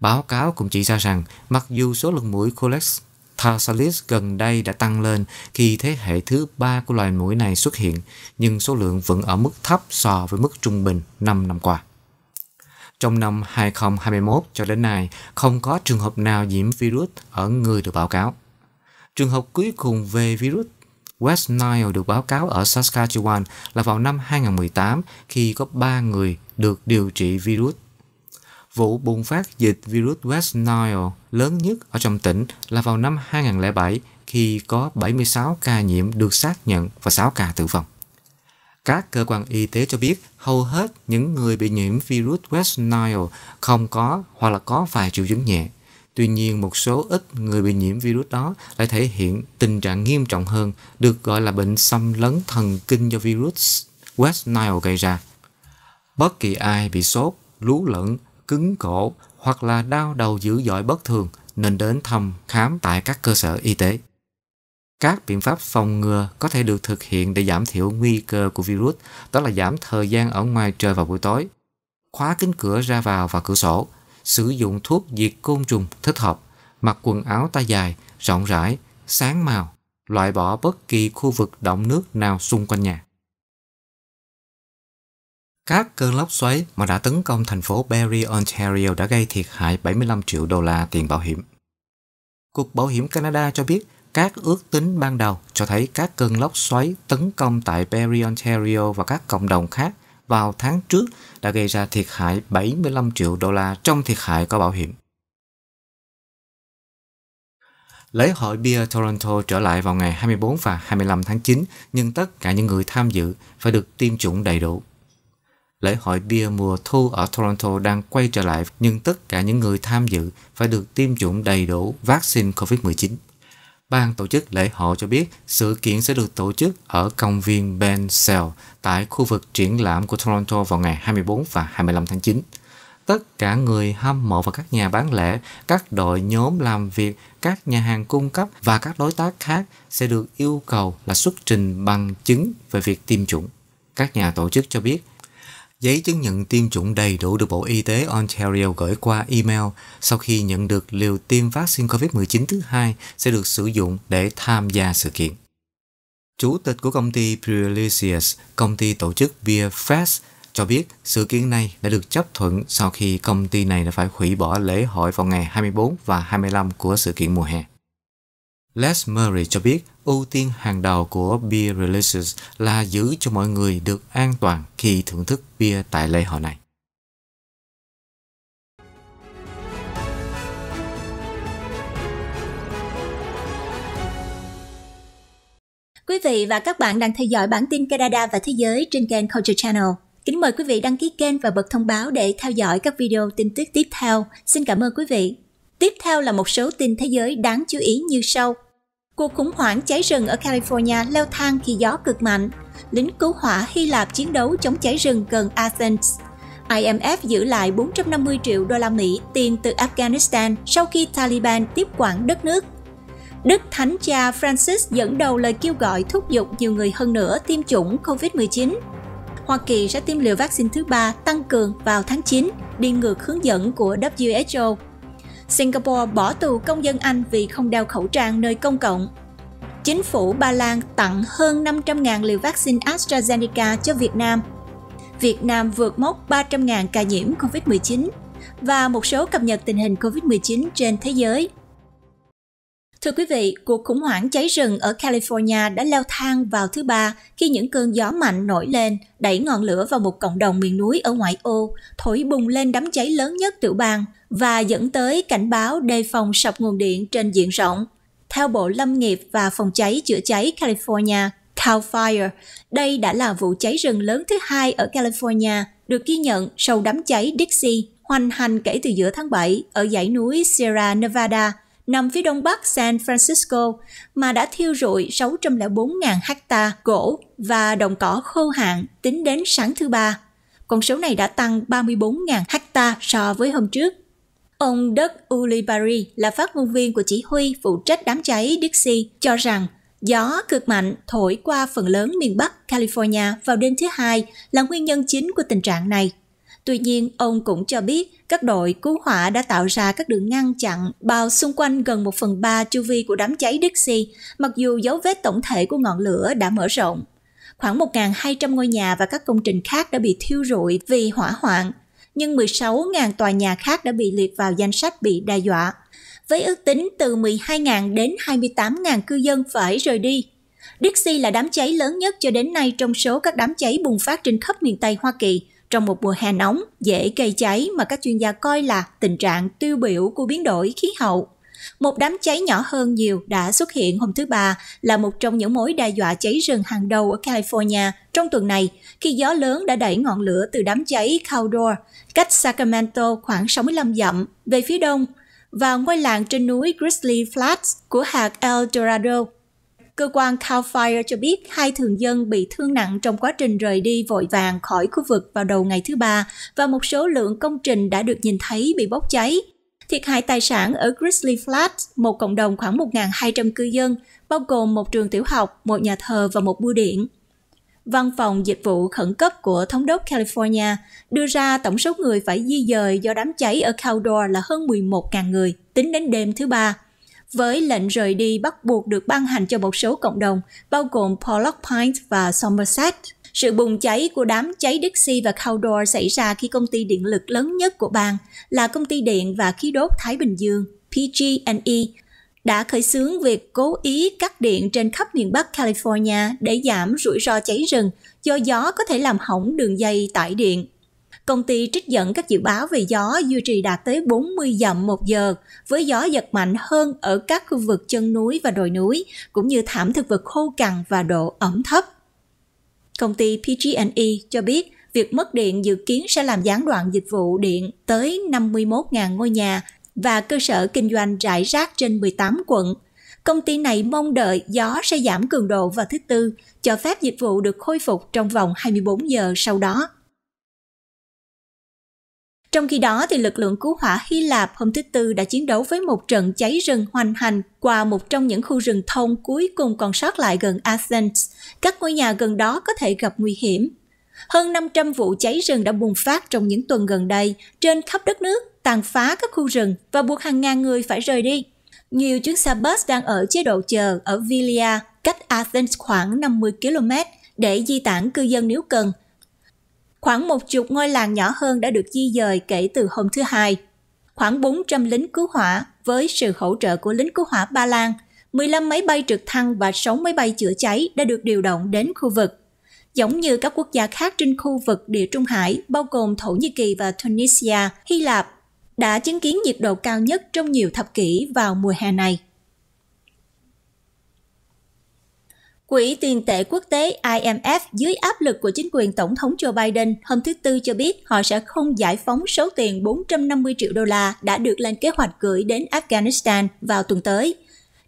Báo cáo cũng chỉ ra rằng mặc dù số lượng mũi Colex Tarsalis gần đây đã tăng lên khi thế hệ thứ ba của loài mũi này xuất hiện, nhưng số lượng vẫn ở mức thấp so với mức trung bình 5 năm qua. Trong năm 2021 cho đến nay, không có trường hợp nào nhiễm virus ở người được báo cáo. Trường hợp cuối cùng về virus West Nile được báo cáo ở Saskatchewan là vào năm 2018 khi có 3 người được điều trị virus. Vụ bùng phát dịch virus West Nile lớn nhất ở trong tỉnh là vào năm 2007 khi có 76 ca nhiễm được xác nhận và 6 ca tử vong. Các cơ quan y tế cho biết hầu hết những người bị nhiễm virus West Nile không có hoặc là có vài triệu chứng nhẹ. Tuy nhiên, một số ít người bị nhiễm virus đó lại thể hiện tình trạng nghiêm trọng hơn, được gọi là bệnh xâm lấn thần kinh do virus West Nile gây ra. Bất kỳ ai bị sốt, lú lẫn, cứng cổ hoặc là đau đầu dữ dội bất thường nên đến thăm khám tại các cơ sở y tế. Các biện pháp phòng ngừa có thể được thực hiện để giảm thiểu nguy cơ của virus, đó là giảm thời gian ở ngoài trời vào buổi tối, khóa kính cửa ra vào và cửa sổ, sử dụng thuốc diệt côn trùng thích hợp, mặc quần áo tay dài, rộng rãi, sáng màu, loại bỏ bất kỳ khu vực động nước nào xung quanh nhà. Các cơn lốc xoáy mà đã tấn công thành phố Barrie, Ontario đã gây thiệt hại 75 triệu đô la tiền bảo hiểm. Cục Bảo hiểm Canada cho biết các ước tính ban đầu cho thấy các cơn lốc xoáy tấn công tại Barrie, Ontario và các cộng đồng khác vào tháng trước đã gây ra thiệt hại 75 triệu đô la trong thiệt hại có bảo hiểm. Lễ hội bia Toronto trở lại vào ngày 24 và 25 tháng 9, nhưng tất cả những người tham dự phải được tiêm chủng đầy đủ. Lễ hội bia mùa thu ở Toronto đang quay trở lại, nhưng tất cả những người tham dự phải được tiêm chủng đầy đủ vaccine COVID-19 ban tổ chức lễ hội cho biết sự kiện sẽ được tổ chức ở công viên Ben Bensel tại khu vực triển lãm của Toronto vào ngày 24 và 25 tháng 9. Tất cả người hâm mộ và các nhà bán lẻ, các đội nhóm làm việc, các nhà hàng cung cấp và các đối tác khác sẽ được yêu cầu là xuất trình bằng chứng về việc tiêm chủng. Các nhà tổ chức cho biết Giấy chứng nhận tiêm chủng đầy đủ được Bộ Y tế Ontario gửi qua email sau khi nhận được liều tiêm vaccine COVID-19 thứ hai sẽ được sử dụng để tham gia sự kiện. Chủ tịch của công ty Prelicious, công ty tổ chức ViaFast, cho biết sự kiện này đã được chấp thuận sau khi công ty này đã phải hủy bỏ lễ hội vào ngày 24 và 25 của sự kiện mùa hè. Les Murray cho biết ưu tiên hàng đầu của Beer Releases là giữ cho mọi người được an toàn khi thưởng thức bia tại lễ hội này. Quý vị và các bạn đang theo dõi bản tin Canada và Thế giới trên kênh Culture Channel. Kính mời quý vị đăng ký kênh và bật thông báo để theo dõi các video tin tức tiếp theo. Xin cảm ơn quý vị. Tiếp theo là một số tin thế giới đáng chú ý như sau. Cuộc khủng hoảng cháy rừng ở California leo thang khi gió cực mạnh. Lính cứu hỏa Hy Lạp chiến đấu chống cháy rừng gần Athens. IMF giữ lại 450 triệu đô la Mỹ tiền từ Afghanistan sau khi Taliban tiếp quản đất nước. Đức Thánh Cha Francis dẫn đầu lời kêu gọi thúc giục nhiều người hơn nữa tiêm chủng COVID-19. Hoa Kỳ sẽ tiêm liều vaccine thứ ba tăng cường vào tháng 9, đi ngược hướng dẫn của WHO. Singapore bỏ tù công dân Anh vì không đeo khẩu trang nơi công cộng. Chính phủ Ba Lan tặng hơn 500.000 liều vaccine AstraZeneca cho Việt Nam. Việt Nam vượt mốc 300.000 ca nhiễm COVID-19 và một số cập nhật tình hình COVID-19 trên thế giới. Thưa quý vị, cuộc khủng hoảng cháy rừng ở California đã leo thang vào thứ ba khi những cơn gió mạnh nổi lên, đẩy ngọn lửa vào một cộng đồng miền núi ở ngoại ô, thổi bùng lên đám cháy lớn nhất tiểu bang và dẫn tới cảnh báo đề phòng sập nguồn điện trên diện rộng. Theo Bộ Lâm nghiệp và Phòng cháy chữa cháy California, Cal Fire, đây đã là vụ cháy rừng lớn thứ hai ở California được ghi nhận sau đám cháy Dixie hoành hành kể từ giữa tháng 7 ở dãy núi Sierra Nevada – nằm phía đông bắc San Francisco mà đã thiêu rụi 604.000 hecta gỗ và đồng cỏ khô hạn tính đến sáng thứ Ba. Con số này đã tăng 34.000 hecta so với hôm trước. Ông Doug Ulibarri là phát ngôn viên của chỉ huy phụ trách đám cháy Dixie cho rằng gió cực mạnh thổi qua phần lớn miền Bắc California vào đêm thứ hai là nguyên nhân chính của tình trạng này. Tuy nhiên, ông cũng cho biết các đội cứu hỏa đã tạo ra các đường ngăn chặn bao xung quanh gần một phần ba chu vi của đám cháy Dixie, mặc dù dấu vết tổng thể của ngọn lửa đã mở rộng. Khoảng 1.200 ngôi nhà và các công trình khác đã bị thiêu rụi vì hỏa hoạn, nhưng 16.000 tòa nhà khác đã bị liệt vào danh sách bị đe dọa. Với ước tính từ 12.000 đến 28.000 cư dân phải rời đi. Dixie là đám cháy lớn nhất cho đến nay trong số các đám cháy bùng phát trên khắp miền Tây Hoa Kỳ – trong một mùa hè nóng dễ gây cháy mà các chuyên gia coi là tình trạng tiêu biểu của biến đổi khí hậu. Một đám cháy nhỏ hơn nhiều đã xuất hiện hôm thứ Ba là một trong những mối đe dọa cháy rừng hàng đầu ở California trong tuần này, khi gió lớn đã đẩy ngọn lửa từ đám cháy Caldor, cách Sacramento khoảng 65 dặm, về phía đông, vào ngôi làng trên núi Grizzly Flats của hạt El Dorado. Cơ quan Cal Fire cho biết hai thường dân bị thương nặng trong quá trình rời đi vội vàng khỏi khu vực vào đầu ngày thứ ba và một số lượng công trình đã được nhìn thấy bị bốc cháy. Thiệt hại tài sản ở Grizzly Flats, một cộng đồng khoảng 1.200 cư dân, bao gồm một trường tiểu học, một nhà thờ và một bưu điện. Văn phòng dịch vụ khẩn cấp của Thống đốc California đưa ra tổng số người phải di dời do đám cháy ở Caldor là hơn 11.000 người, tính đến đêm thứ ba với lệnh rời đi bắt buộc được ban hành cho một số cộng đồng, bao gồm Pollock Point và Somerset. Sự bùng cháy của đám cháy Dixie và Caldor xảy ra khi công ty điện lực lớn nhất của bang là công ty điện và khí đốt Thái Bình Dương, PG&E, đã khởi xướng việc cố ý cắt điện trên khắp miền Bắc California để giảm rủi ro cháy rừng do gió có thể làm hỏng đường dây tải điện. Công ty trích dẫn các dự báo về gió duy trì đạt tới 40 dặm một giờ, với gió giật mạnh hơn ở các khu vực chân núi và đồi núi, cũng như thảm thực vật khô cằn và độ ẩm thấp. Công ty PG&E cho biết việc mất điện dự kiến sẽ làm gián đoạn dịch vụ điện tới 51.000 ngôi nhà và cơ sở kinh doanh rải rác trên 18 quận. Công ty này mong đợi gió sẽ giảm cường độ vào thứ Tư, cho phép dịch vụ được khôi phục trong vòng 24 giờ sau đó. Trong khi đó, thì lực lượng cứu hỏa Hy Lạp hôm thứ Tư đã chiến đấu với một trận cháy rừng hoành hành qua một trong những khu rừng thông cuối cùng còn sót lại gần Athens. Các ngôi nhà gần đó có thể gặp nguy hiểm. Hơn 500 vụ cháy rừng đã bùng phát trong những tuần gần đây trên khắp đất nước, tàn phá các khu rừng và buộc hàng ngàn người phải rời đi. Nhiều chuyến xe bus đang ở chế độ chờ ở Vilia, cách Athens khoảng 50 km, để di tản cư dân nếu cần – Khoảng một chục ngôi làng nhỏ hơn đã được di dời kể từ hôm thứ Hai. Khoảng 400 lính cứu hỏa với sự hỗ trợ của lính cứu hỏa Ba Lan, 15 máy bay trực thăng và 6 máy bay chữa cháy đã được điều động đến khu vực. Giống như các quốc gia khác trên khu vực địa Trung Hải, bao gồm Thổ Nhĩ Kỳ và Tunisia, Hy Lạp, đã chứng kiến nhiệt độ cao nhất trong nhiều thập kỷ vào mùa hè này. Quỹ tiền tệ quốc tế IMF dưới áp lực của chính quyền Tổng thống Joe Biden hôm thứ Tư cho biết họ sẽ không giải phóng số tiền 450 triệu đô la đã được lên kế hoạch gửi đến Afghanistan vào tuần tới.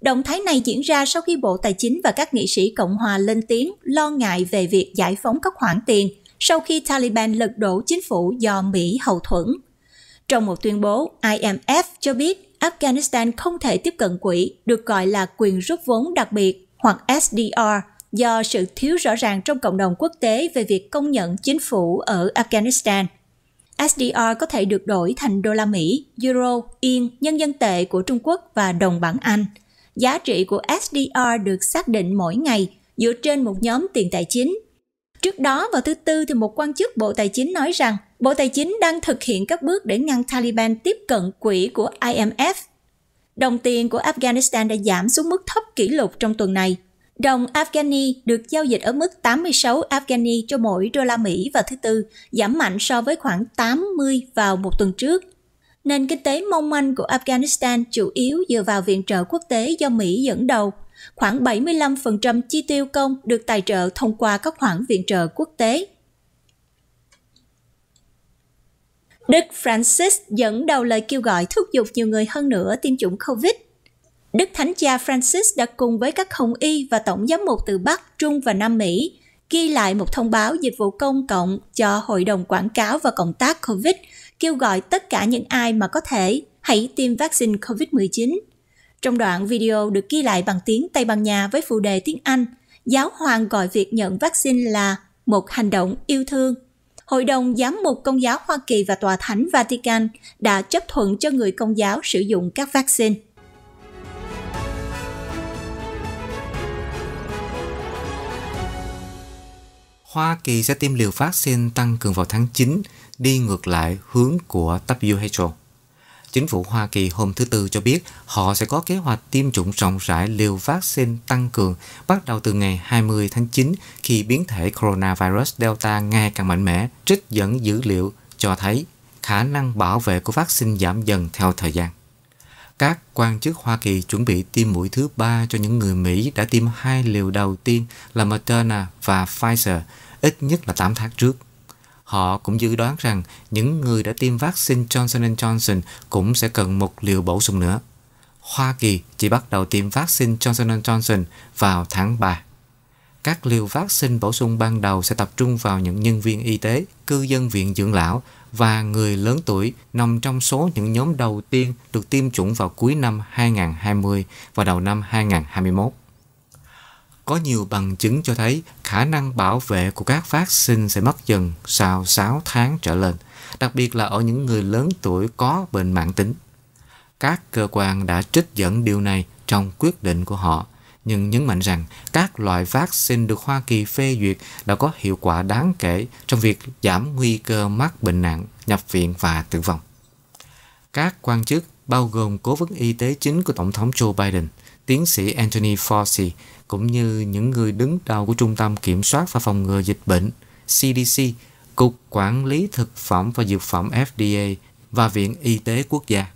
Động thái này diễn ra sau khi Bộ Tài chính và các nghị sĩ Cộng hòa lên tiếng lo ngại về việc giải phóng các khoản tiền sau khi Taliban lật đổ chính phủ do Mỹ hậu thuẫn. Trong một tuyên bố, IMF cho biết Afghanistan không thể tiếp cận quỹ được gọi là quyền rút vốn đặc biệt hoặc SDR do sự thiếu rõ ràng trong cộng đồng quốc tế về việc công nhận chính phủ ở Afghanistan. SDR có thể được đổi thành đô la Mỹ, euro, yên, nhân dân tệ của Trung Quốc và đồng bảng Anh. Giá trị của SDR được xác định mỗi ngày dựa trên một nhóm tiền tài chính. Trước đó vào thứ Tư thì một quan chức Bộ Tài chính nói rằng Bộ Tài chính đang thực hiện các bước để ngăn Taliban tiếp cận quỹ của IMF Đồng tiền của Afghanistan đã giảm xuống mức thấp kỷ lục trong tuần này. Đồng Afghani được giao dịch ở mức 86 Afghani cho mỗi đô la Mỹ vào thứ Tư, giảm mạnh so với khoảng 80 vào một tuần trước. Nền kinh tế mong manh của Afghanistan chủ yếu dựa vào viện trợ quốc tế do Mỹ dẫn đầu. Khoảng 75% chi tiêu công được tài trợ thông qua các khoản viện trợ quốc tế. Đức Francis dẫn đầu lời kêu gọi thúc giục nhiều người hơn nữa tiêm chủng COVID. Đức Thánh Cha Francis đã cùng với các hồng y và tổng giám mục từ Bắc, Trung và Nam Mỹ ghi lại một thông báo dịch vụ công cộng cho Hội đồng Quảng cáo và Cộng tác COVID kêu gọi tất cả những ai mà có thể hãy tiêm vaccine COVID-19. Trong đoạn video được ghi lại bằng tiếng Tây Ban Nha với phụ đề tiếng Anh, giáo hoàng gọi việc nhận vaccine là một hành động yêu thương Hội đồng Giám mục Công giáo Hoa Kỳ và Tòa Thánh Vatican đã chấp thuận cho người Công giáo sử dụng các vaccine. Hoa Kỳ sẽ tiêm liều vaccine tăng cường vào tháng 9, đi ngược lại hướng của WHO. Chính phủ Hoa Kỳ hôm thứ Tư cho biết họ sẽ có kế hoạch tiêm chủng rộng rãi liều vaccine tăng cường bắt đầu từ ngày 20 tháng 9 khi biến thể coronavirus Delta ngày càng mạnh mẽ, trích dẫn dữ liệu cho thấy khả năng bảo vệ của vaccine giảm dần theo thời gian. Các quan chức Hoa Kỳ chuẩn bị tiêm mũi thứ ba cho những người Mỹ đã tiêm hai liều đầu tiên là Moderna và Pfizer ít nhất là 8 tháng trước. Họ cũng dự đoán rằng những người đã tiêm vaccine Johnson Johnson cũng sẽ cần một liều bổ sung nữa. Hoa Kỳ chỉ bắt đầu tiêm vaccine Johnson Johnson vào tháng 3. Các liều vaccine bổ sung ban đầu sẽ tập trung vào những nhân viên y tế, cư dân viện dưỡng lão và người lớn tuổi nằm trong số những nhóm đầu tiên được tiêm chủng vào cuối năm 2020 và đầu năm 2021 có nhiều bằng chứng cho thấy khả năng bảo vệ của các vaccine sẽ mất dần sau 6 tháng trở lên, đặc biệt là ở những người lớn tuổi có bệnh mạng tính. Các cơ quan đã trích dẫn điều này trong quyết định của họ, nhưng nhấn mạnh rằng các loại vaccine được Hoa Kỳ phê duyệt đã có hiệu quả đáng kể trong việc giảm nguy cơ mắc bệnh nặng, nhập viện và tử vong. Các quan chức bao gồm cố vấn y tế chính của Tổng thống Joe Biden – tiến sĩ Anthony Fauci cũng như những người đứng đầu của Trung tâm Kiểm soát và Phòng ngừa Dịch bệnh CDC, Cục Quản lý Thực phẩm và Dược phẩm FDA và Viện Y tế Quốc gia.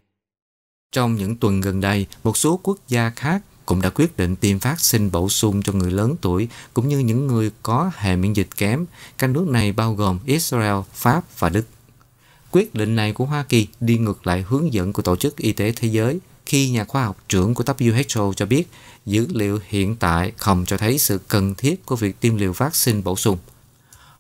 Trong những tuần gần đây, một số quốc gia khác cũng đã quyết định tiêm phát sinh bổ sung cho người lớn tuổi cũng như những người có hệ miễn dịch kém. Các nước này bao gồm Israel, Pháp và Đức. Quyết định này của Hoa Kỳ đi ngược lại hướng dẫn của Tổ chức Y tế Thế giới khi nhà khoa học trưởng của WHO cho biết dữ liệu hiện tại không cho thấy sự cần thiết của việc tiêm liều vaccine bổ sung.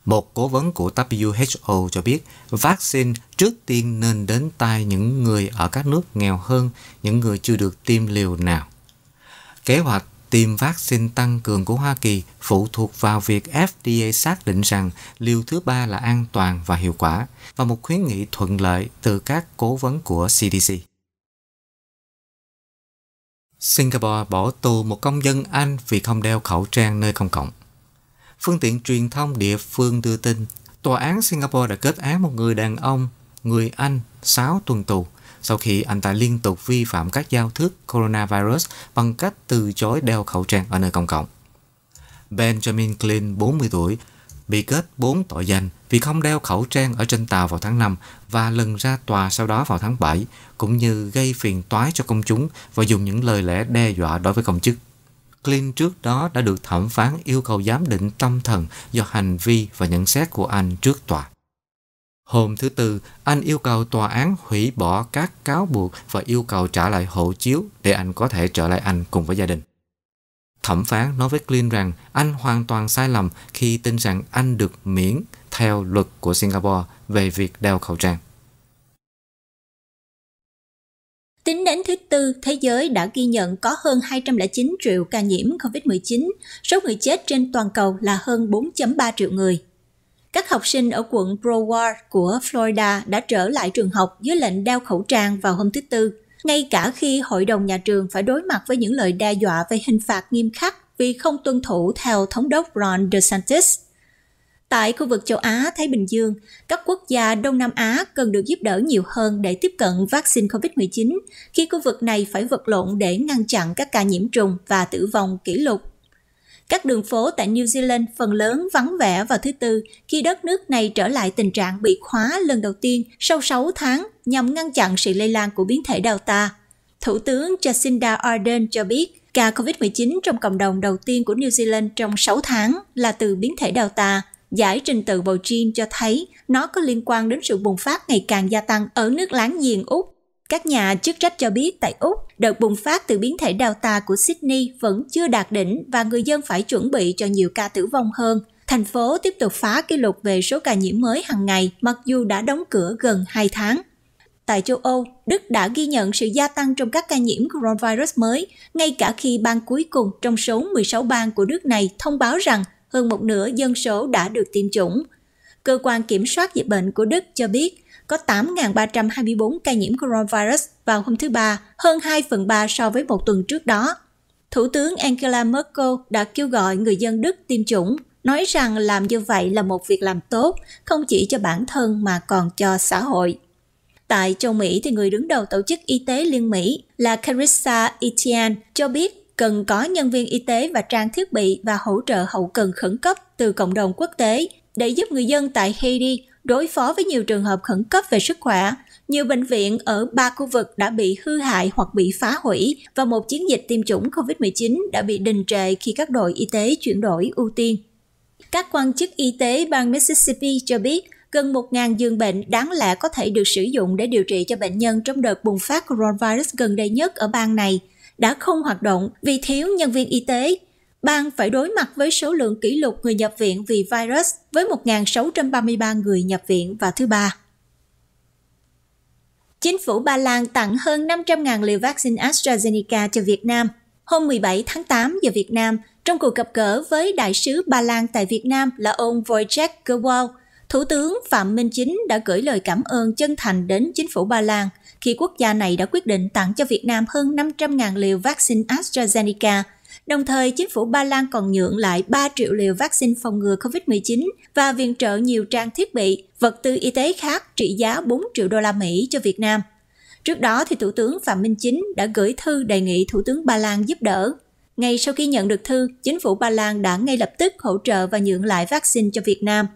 Một cố vấn của WHO cho biết vaccine trước tiên nên đến tay những người ở các nước nghèo hơn, những người chưa được tiêm liều nào. Kế hoạch tiêm vaccine tăng cường của Hoa Kỳ phụ thuộc vào việc FDA xác định rằng liều thứ ba là an toàn và hiệu quả và một khuyến nghị thuận lợi từ các cố vấn của CDC. Singapore bỏ tù một công dân Anh vì không đeo khẩu trang nơi công cộng. Phương tiện truyền thông địa phương đưa tin, tòa án Singapore đã kết án một người đàn ông, người Anh, 6 tuần tù sau khi anh ta liên tục vi phạm các giao thức coronavirus bằng cách từ chối đeo khẩu trang ở nơi công cộng. Benjamin Klein, 40 tuổi, bị kết 4 tội danh vì không đeo khẩu trang ở trên tàu vào tháng 5 và lần ra tòa sau đó vào tháng 7, cũng như gây phiền toái cho công chúng và dùng những lời lẽ đe dọa đối với công chức. Clint trước đó đã được thẩm phán yêu cầu giám định tâm thần do hành vi và nhận xét của anh trước tòa. Hôm thứ Tư, anh yêu cầu tòa án hủy bỏ các cáo buộc và yêu cầu trả lại hộ chiếu để anh có thể trở lại Anh cùng với gia đình. Thẩm phán nói với Glynn rằng anh hoàn toàn sai lầm khi tin rằng anh được miễn theo luật của Singapore về việc đeo khẩu trang. Tính đến thứ Tư, thế giới đã ghi nhận có hơn 209 triệu ca nhiễm COVID-19, số người chết trên toàn cầu là hơn 4.3 triệu người. Các học sinh ở quận Broward của Florida đã trở lại trường học dưới lệnh đeo khẩu trang vào hôm thứ Tư, ngay cả khi hội đồng nhà trường phải đối mặt với những lời đe dọa về hình phạt nghiêm khắc vì không tuân thủ theo thống đốc Ron DeSantis. Tại khu vực châu Á, Thái Bình Dương, các quốc gia Đông Nam Á cần được giúp đỡ nhiều hơn để tiếp cận vaccine COVID-19 khi khu vực này phải vật lộn để ngăn chặn các ca nhiễm trùng và tử vong kỷ lục. Các đường phố tại New Zealand phần lớn vắng vẻ vào thứ Tư khi đất nước này trở lại tình trạng bị khóa lần đầu tiên sau 6 tháng nhằm ngăn chặn sự lây lan của biến thể Delta. Thủ tướng Jacinda Ardern cho biết ca COVID-19 trong cộng đồng đầu tiên của New Zealand trong 6 tháng là từ biến thể Delta. Giải trình tự bầu Gene cho thấy nó có liên quan đến sự bùng phát ngày càng gia tăng ở nước láng giềng Úc các nhà chức trách cho biết tại Úc, đợt bùng phát từ biến thể Delta của Sydney vẫn chưa đạt đỉnh và người dân phải chuẩn bị cho nhiều ca tử vong hơn. Thành phố tiếp tục phá kỷ lục về số ca nhiễm mới hàng ngày mặc dù đã đóng cửa gần 2 tháng. Tại châu Âu, Đức đã ghi nhận sự gia tăng trong các ca nhiễm coronavirus mới, ngay cả khi bang cuối cùng trong số 16 bang của nước này thông báo rằng hơn một nửa dân số đã được tiêm chủng. Cơ quan kiểm soát dịch bệnh của Đức cho biết có 8.324 ca nhiễm coronavirus vào hôm thứ Ba, hơn 2 phần 3 so với một tuần trước đó. Thủ tướng Angela Merkel đã kêu gọi người dân Đức tiêm chủng, nói rằng làm như vậy là một việc làm tốt, không chỉ cho bản thân mà còn cho xã hội. Tại châu Mỹ thì người đứng đầu Tổ chức Y tế Liên Mỹ là Carissa Etienne cho biết cần có nhân viên y tế và trang thiết bị và hỗ trợ hậu cần khẩn cấp từ cộng đồng quốc tế để giúp người dân tại Haiti đối phó với nhiều trường hợp khẩn cấp về sức khỏe. Nhiều bệnh viện ở ba khu vực đã bị hư hại hoặc bị phá hủy và một chiến dịch tiêm chủng COVID-19 đã bị đình trệ khi các đội y tế chuyển đổi ưu tiên. Các quan chức y tế bang Mississippi cho biết gần 1.000 giường bệnh đáng lẽ có thể được sử dụng để điều trị cho bệnh nhân trong đợt bùng phát coronavirus gần đây nhất ở bang này đã không hoạt động vì thiếu nhân viên y tế bang phải đối mặt với số lượng kỷ lục người nhập viện vì virus với 1.633 người nhập viện vào thứ ba. Chính phủ Ba Lan tặng hơn 500.000 liều vaccine AstraZeneca cho Việt Nam hôm 17 tháng 8 giờ Việt Nam trong cuộc gặp gỡ với đại sứ Ba Lan tại Việt Nam là ông Wojciech Kowal. Thủ tướng Phạm Minh Chính đã gửi lời cảm ơn chân thành đến chính phủ Ba Lan khi quốc gia này đã quyết định tặng cho Việt Nam hơn 500.000 liều vaccine AstraZeneca – Đồng thời, chính phủ Ba Lan còn nhượng lại 3 triệu liều vaccine phòng ngừa COVID-19 và viện trợ nhiều trang thiết bị, vật tư y tế khác trị giá 4 triệu đô la Mỹ cho Việt Nam. Trước đó, thì Thủ tướng Phạm Minh Chính đã gửi thư đề nghị Thủ tướng Ba Lan giúp đỡ. Ngay sau khi nhận được thư, chính phủ Ba Lan đã ngay lập tức hỗ trợ và nhượng lại vaccine cho Việt Nam –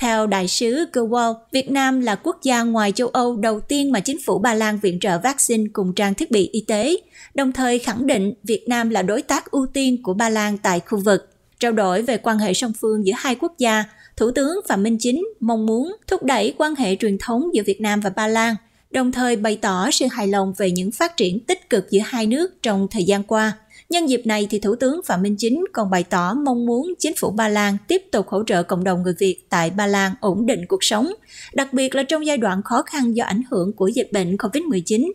theo đại sứ Kowal, Việt Nam là quốc gia ngoài châu Âu đầu tiên mà chính phủ Ba Lan viện trợ vaccine cùng trang thiết bị y tế, đồng thời khẳng định Việt Nam là đối tác ưu tiên của Ba Lan tại khu vực. Trao đổi về quan hệ song phương giữa hai quốc gia, Thủ tướng Phạm Minh Chính mong muốn thúc đẩy quan hệ truyền thống giữa Việt Nam và Ba Lan, đồng thời bày tỏ sự hài lòng về những phát triển tích cực giữa hai nước trong thời gian qua. Nhân dịp này thì Thủ tướng Phạm Minh Chính còn bày tỏ mong muốn chính phủ Ba Lan tiếp tục hỗ trợ cộng đồng người Việt tại Ba Lan ổn định cuộc sống, đặc biệt là trong giai đoạn khó khăn do ảnh hưởng của dịch bệnh COVID-19.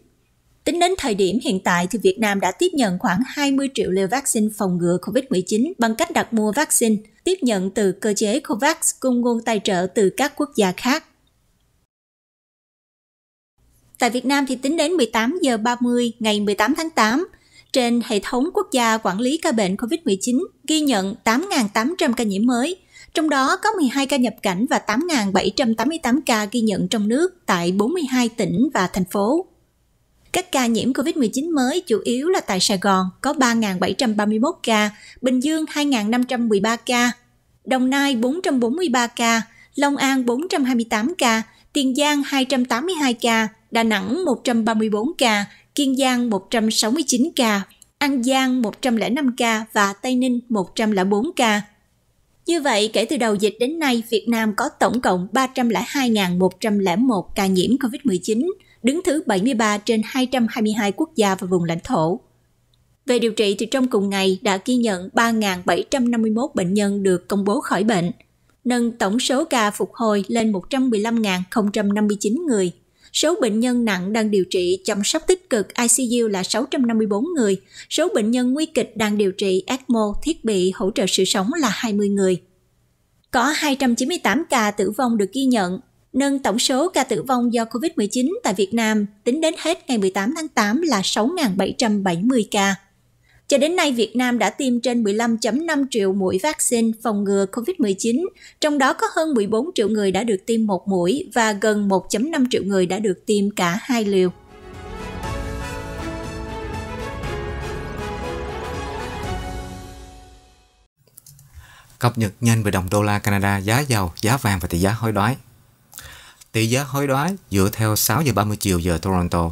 Tính đến thời điểm hiện tại thì Việt Nam đã tiếp nhận khoảng 20 triệu liều vaccine phòng ngừa COVID-19 bằng cách đặt mua vaccine, tiếp nhận từ cơ chế COVAX cùng nguồn tài trợ từ các quốc gia khác. Tại Việt Nam thì tính đến 18 giờ 30 ngày 18 tháng 8, trên hệ thống quốc gia quản lý ca bệnh COVID-19 ghi nhận 8.800 ca nhiễm mới, trong đó có 12 ca nhập cảnh và 8.788 ca ghi nhận trong nước tại 42 tỉnh và thành phố. Các ca nhiễm COVID-19 mới chủ yếu là tại Sài Gòn có 3.731 ca, Bình Dương 2.513 ca, Đồng Nai 443 ca, Long An 428 ca, Tiền Giang 282 ca, Đà Nẵng 134 ca, Kiên Giang 169 ca, An Giang 105 ca và Tây Ninh 104 ca. Như vậy, kể từ đầu dịch đến nay, Việt Nam có tổng cộng 302.101 ca nhiễm COVID-19, đứng thứ 73 trên 222 quốc gia và vùng lãnh thổ. Về điều trị thì trong cùng ngày đã ghi nhận 3.751 bệnh nhân được công bố khỏi bệnh, nâng tổng số ca phục hồi lên 115.059 người Số bệnh nhân nặng đang điều trị chăm sóc tích cực ICU là 654 người. Số bệnh nhân nguy kịch đang điều trị ECMO thiết bị hỗ trợ sự sống là 20 người. Có 298 ca tử vong được ghi nhận, nâng tổng số ca tử vong do COVID-19 tại Việt Nam tính đến hết ngày 18 tháng 8 là 6.770 ca. Cho đến nay, Việt Nam đã tiêm trên 15.5 triệu mũi vaccine phòng ngừa COVID-19, trong đó có hơn 14 triệu người đã được tiêm một mũi và gần 1.5 triệu người đã được tiêm cả hai liều. Cập nhật nhanh về đồng đô la Canada, giá dầu, giá vàng và tỷ giá hối đoái. Tỷ giá hối đoái dựa theo 6 giờ 30 chiều giờ Toronto,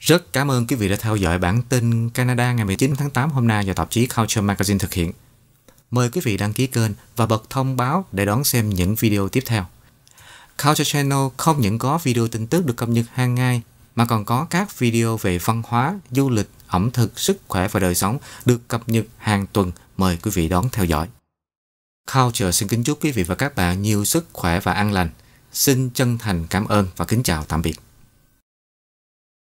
Rất cảm ơn quý vị đã theo dõi bản tin Canada ngày 19 tháng 8 hôm nay do tạp chí Culture Magazine thực hiện. Mời quý vị đăng ký kênh và bật thông báo để đón xem những video tiếp theo. Culture Channel không những có video tin tức được cập nhật hàng ngày mà còn có các video về văn hóa, du lịch, ẩm thực, sức khỏe và đời sống được cập nhật hàng tuần. Mời quý vị đón theo dõi. Culture xin kính chúc quý vị và các bạn nhiều sức khỏe và an lành. Xin chân thành cảm ơn và kính chào tạm biệt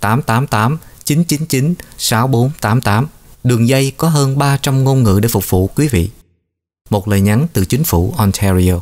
888 999 6488. Đường dây có hơn 300 ngôn ngữ để phục vụ quý vị. Một lời nhắn từ chính phủ Ontario.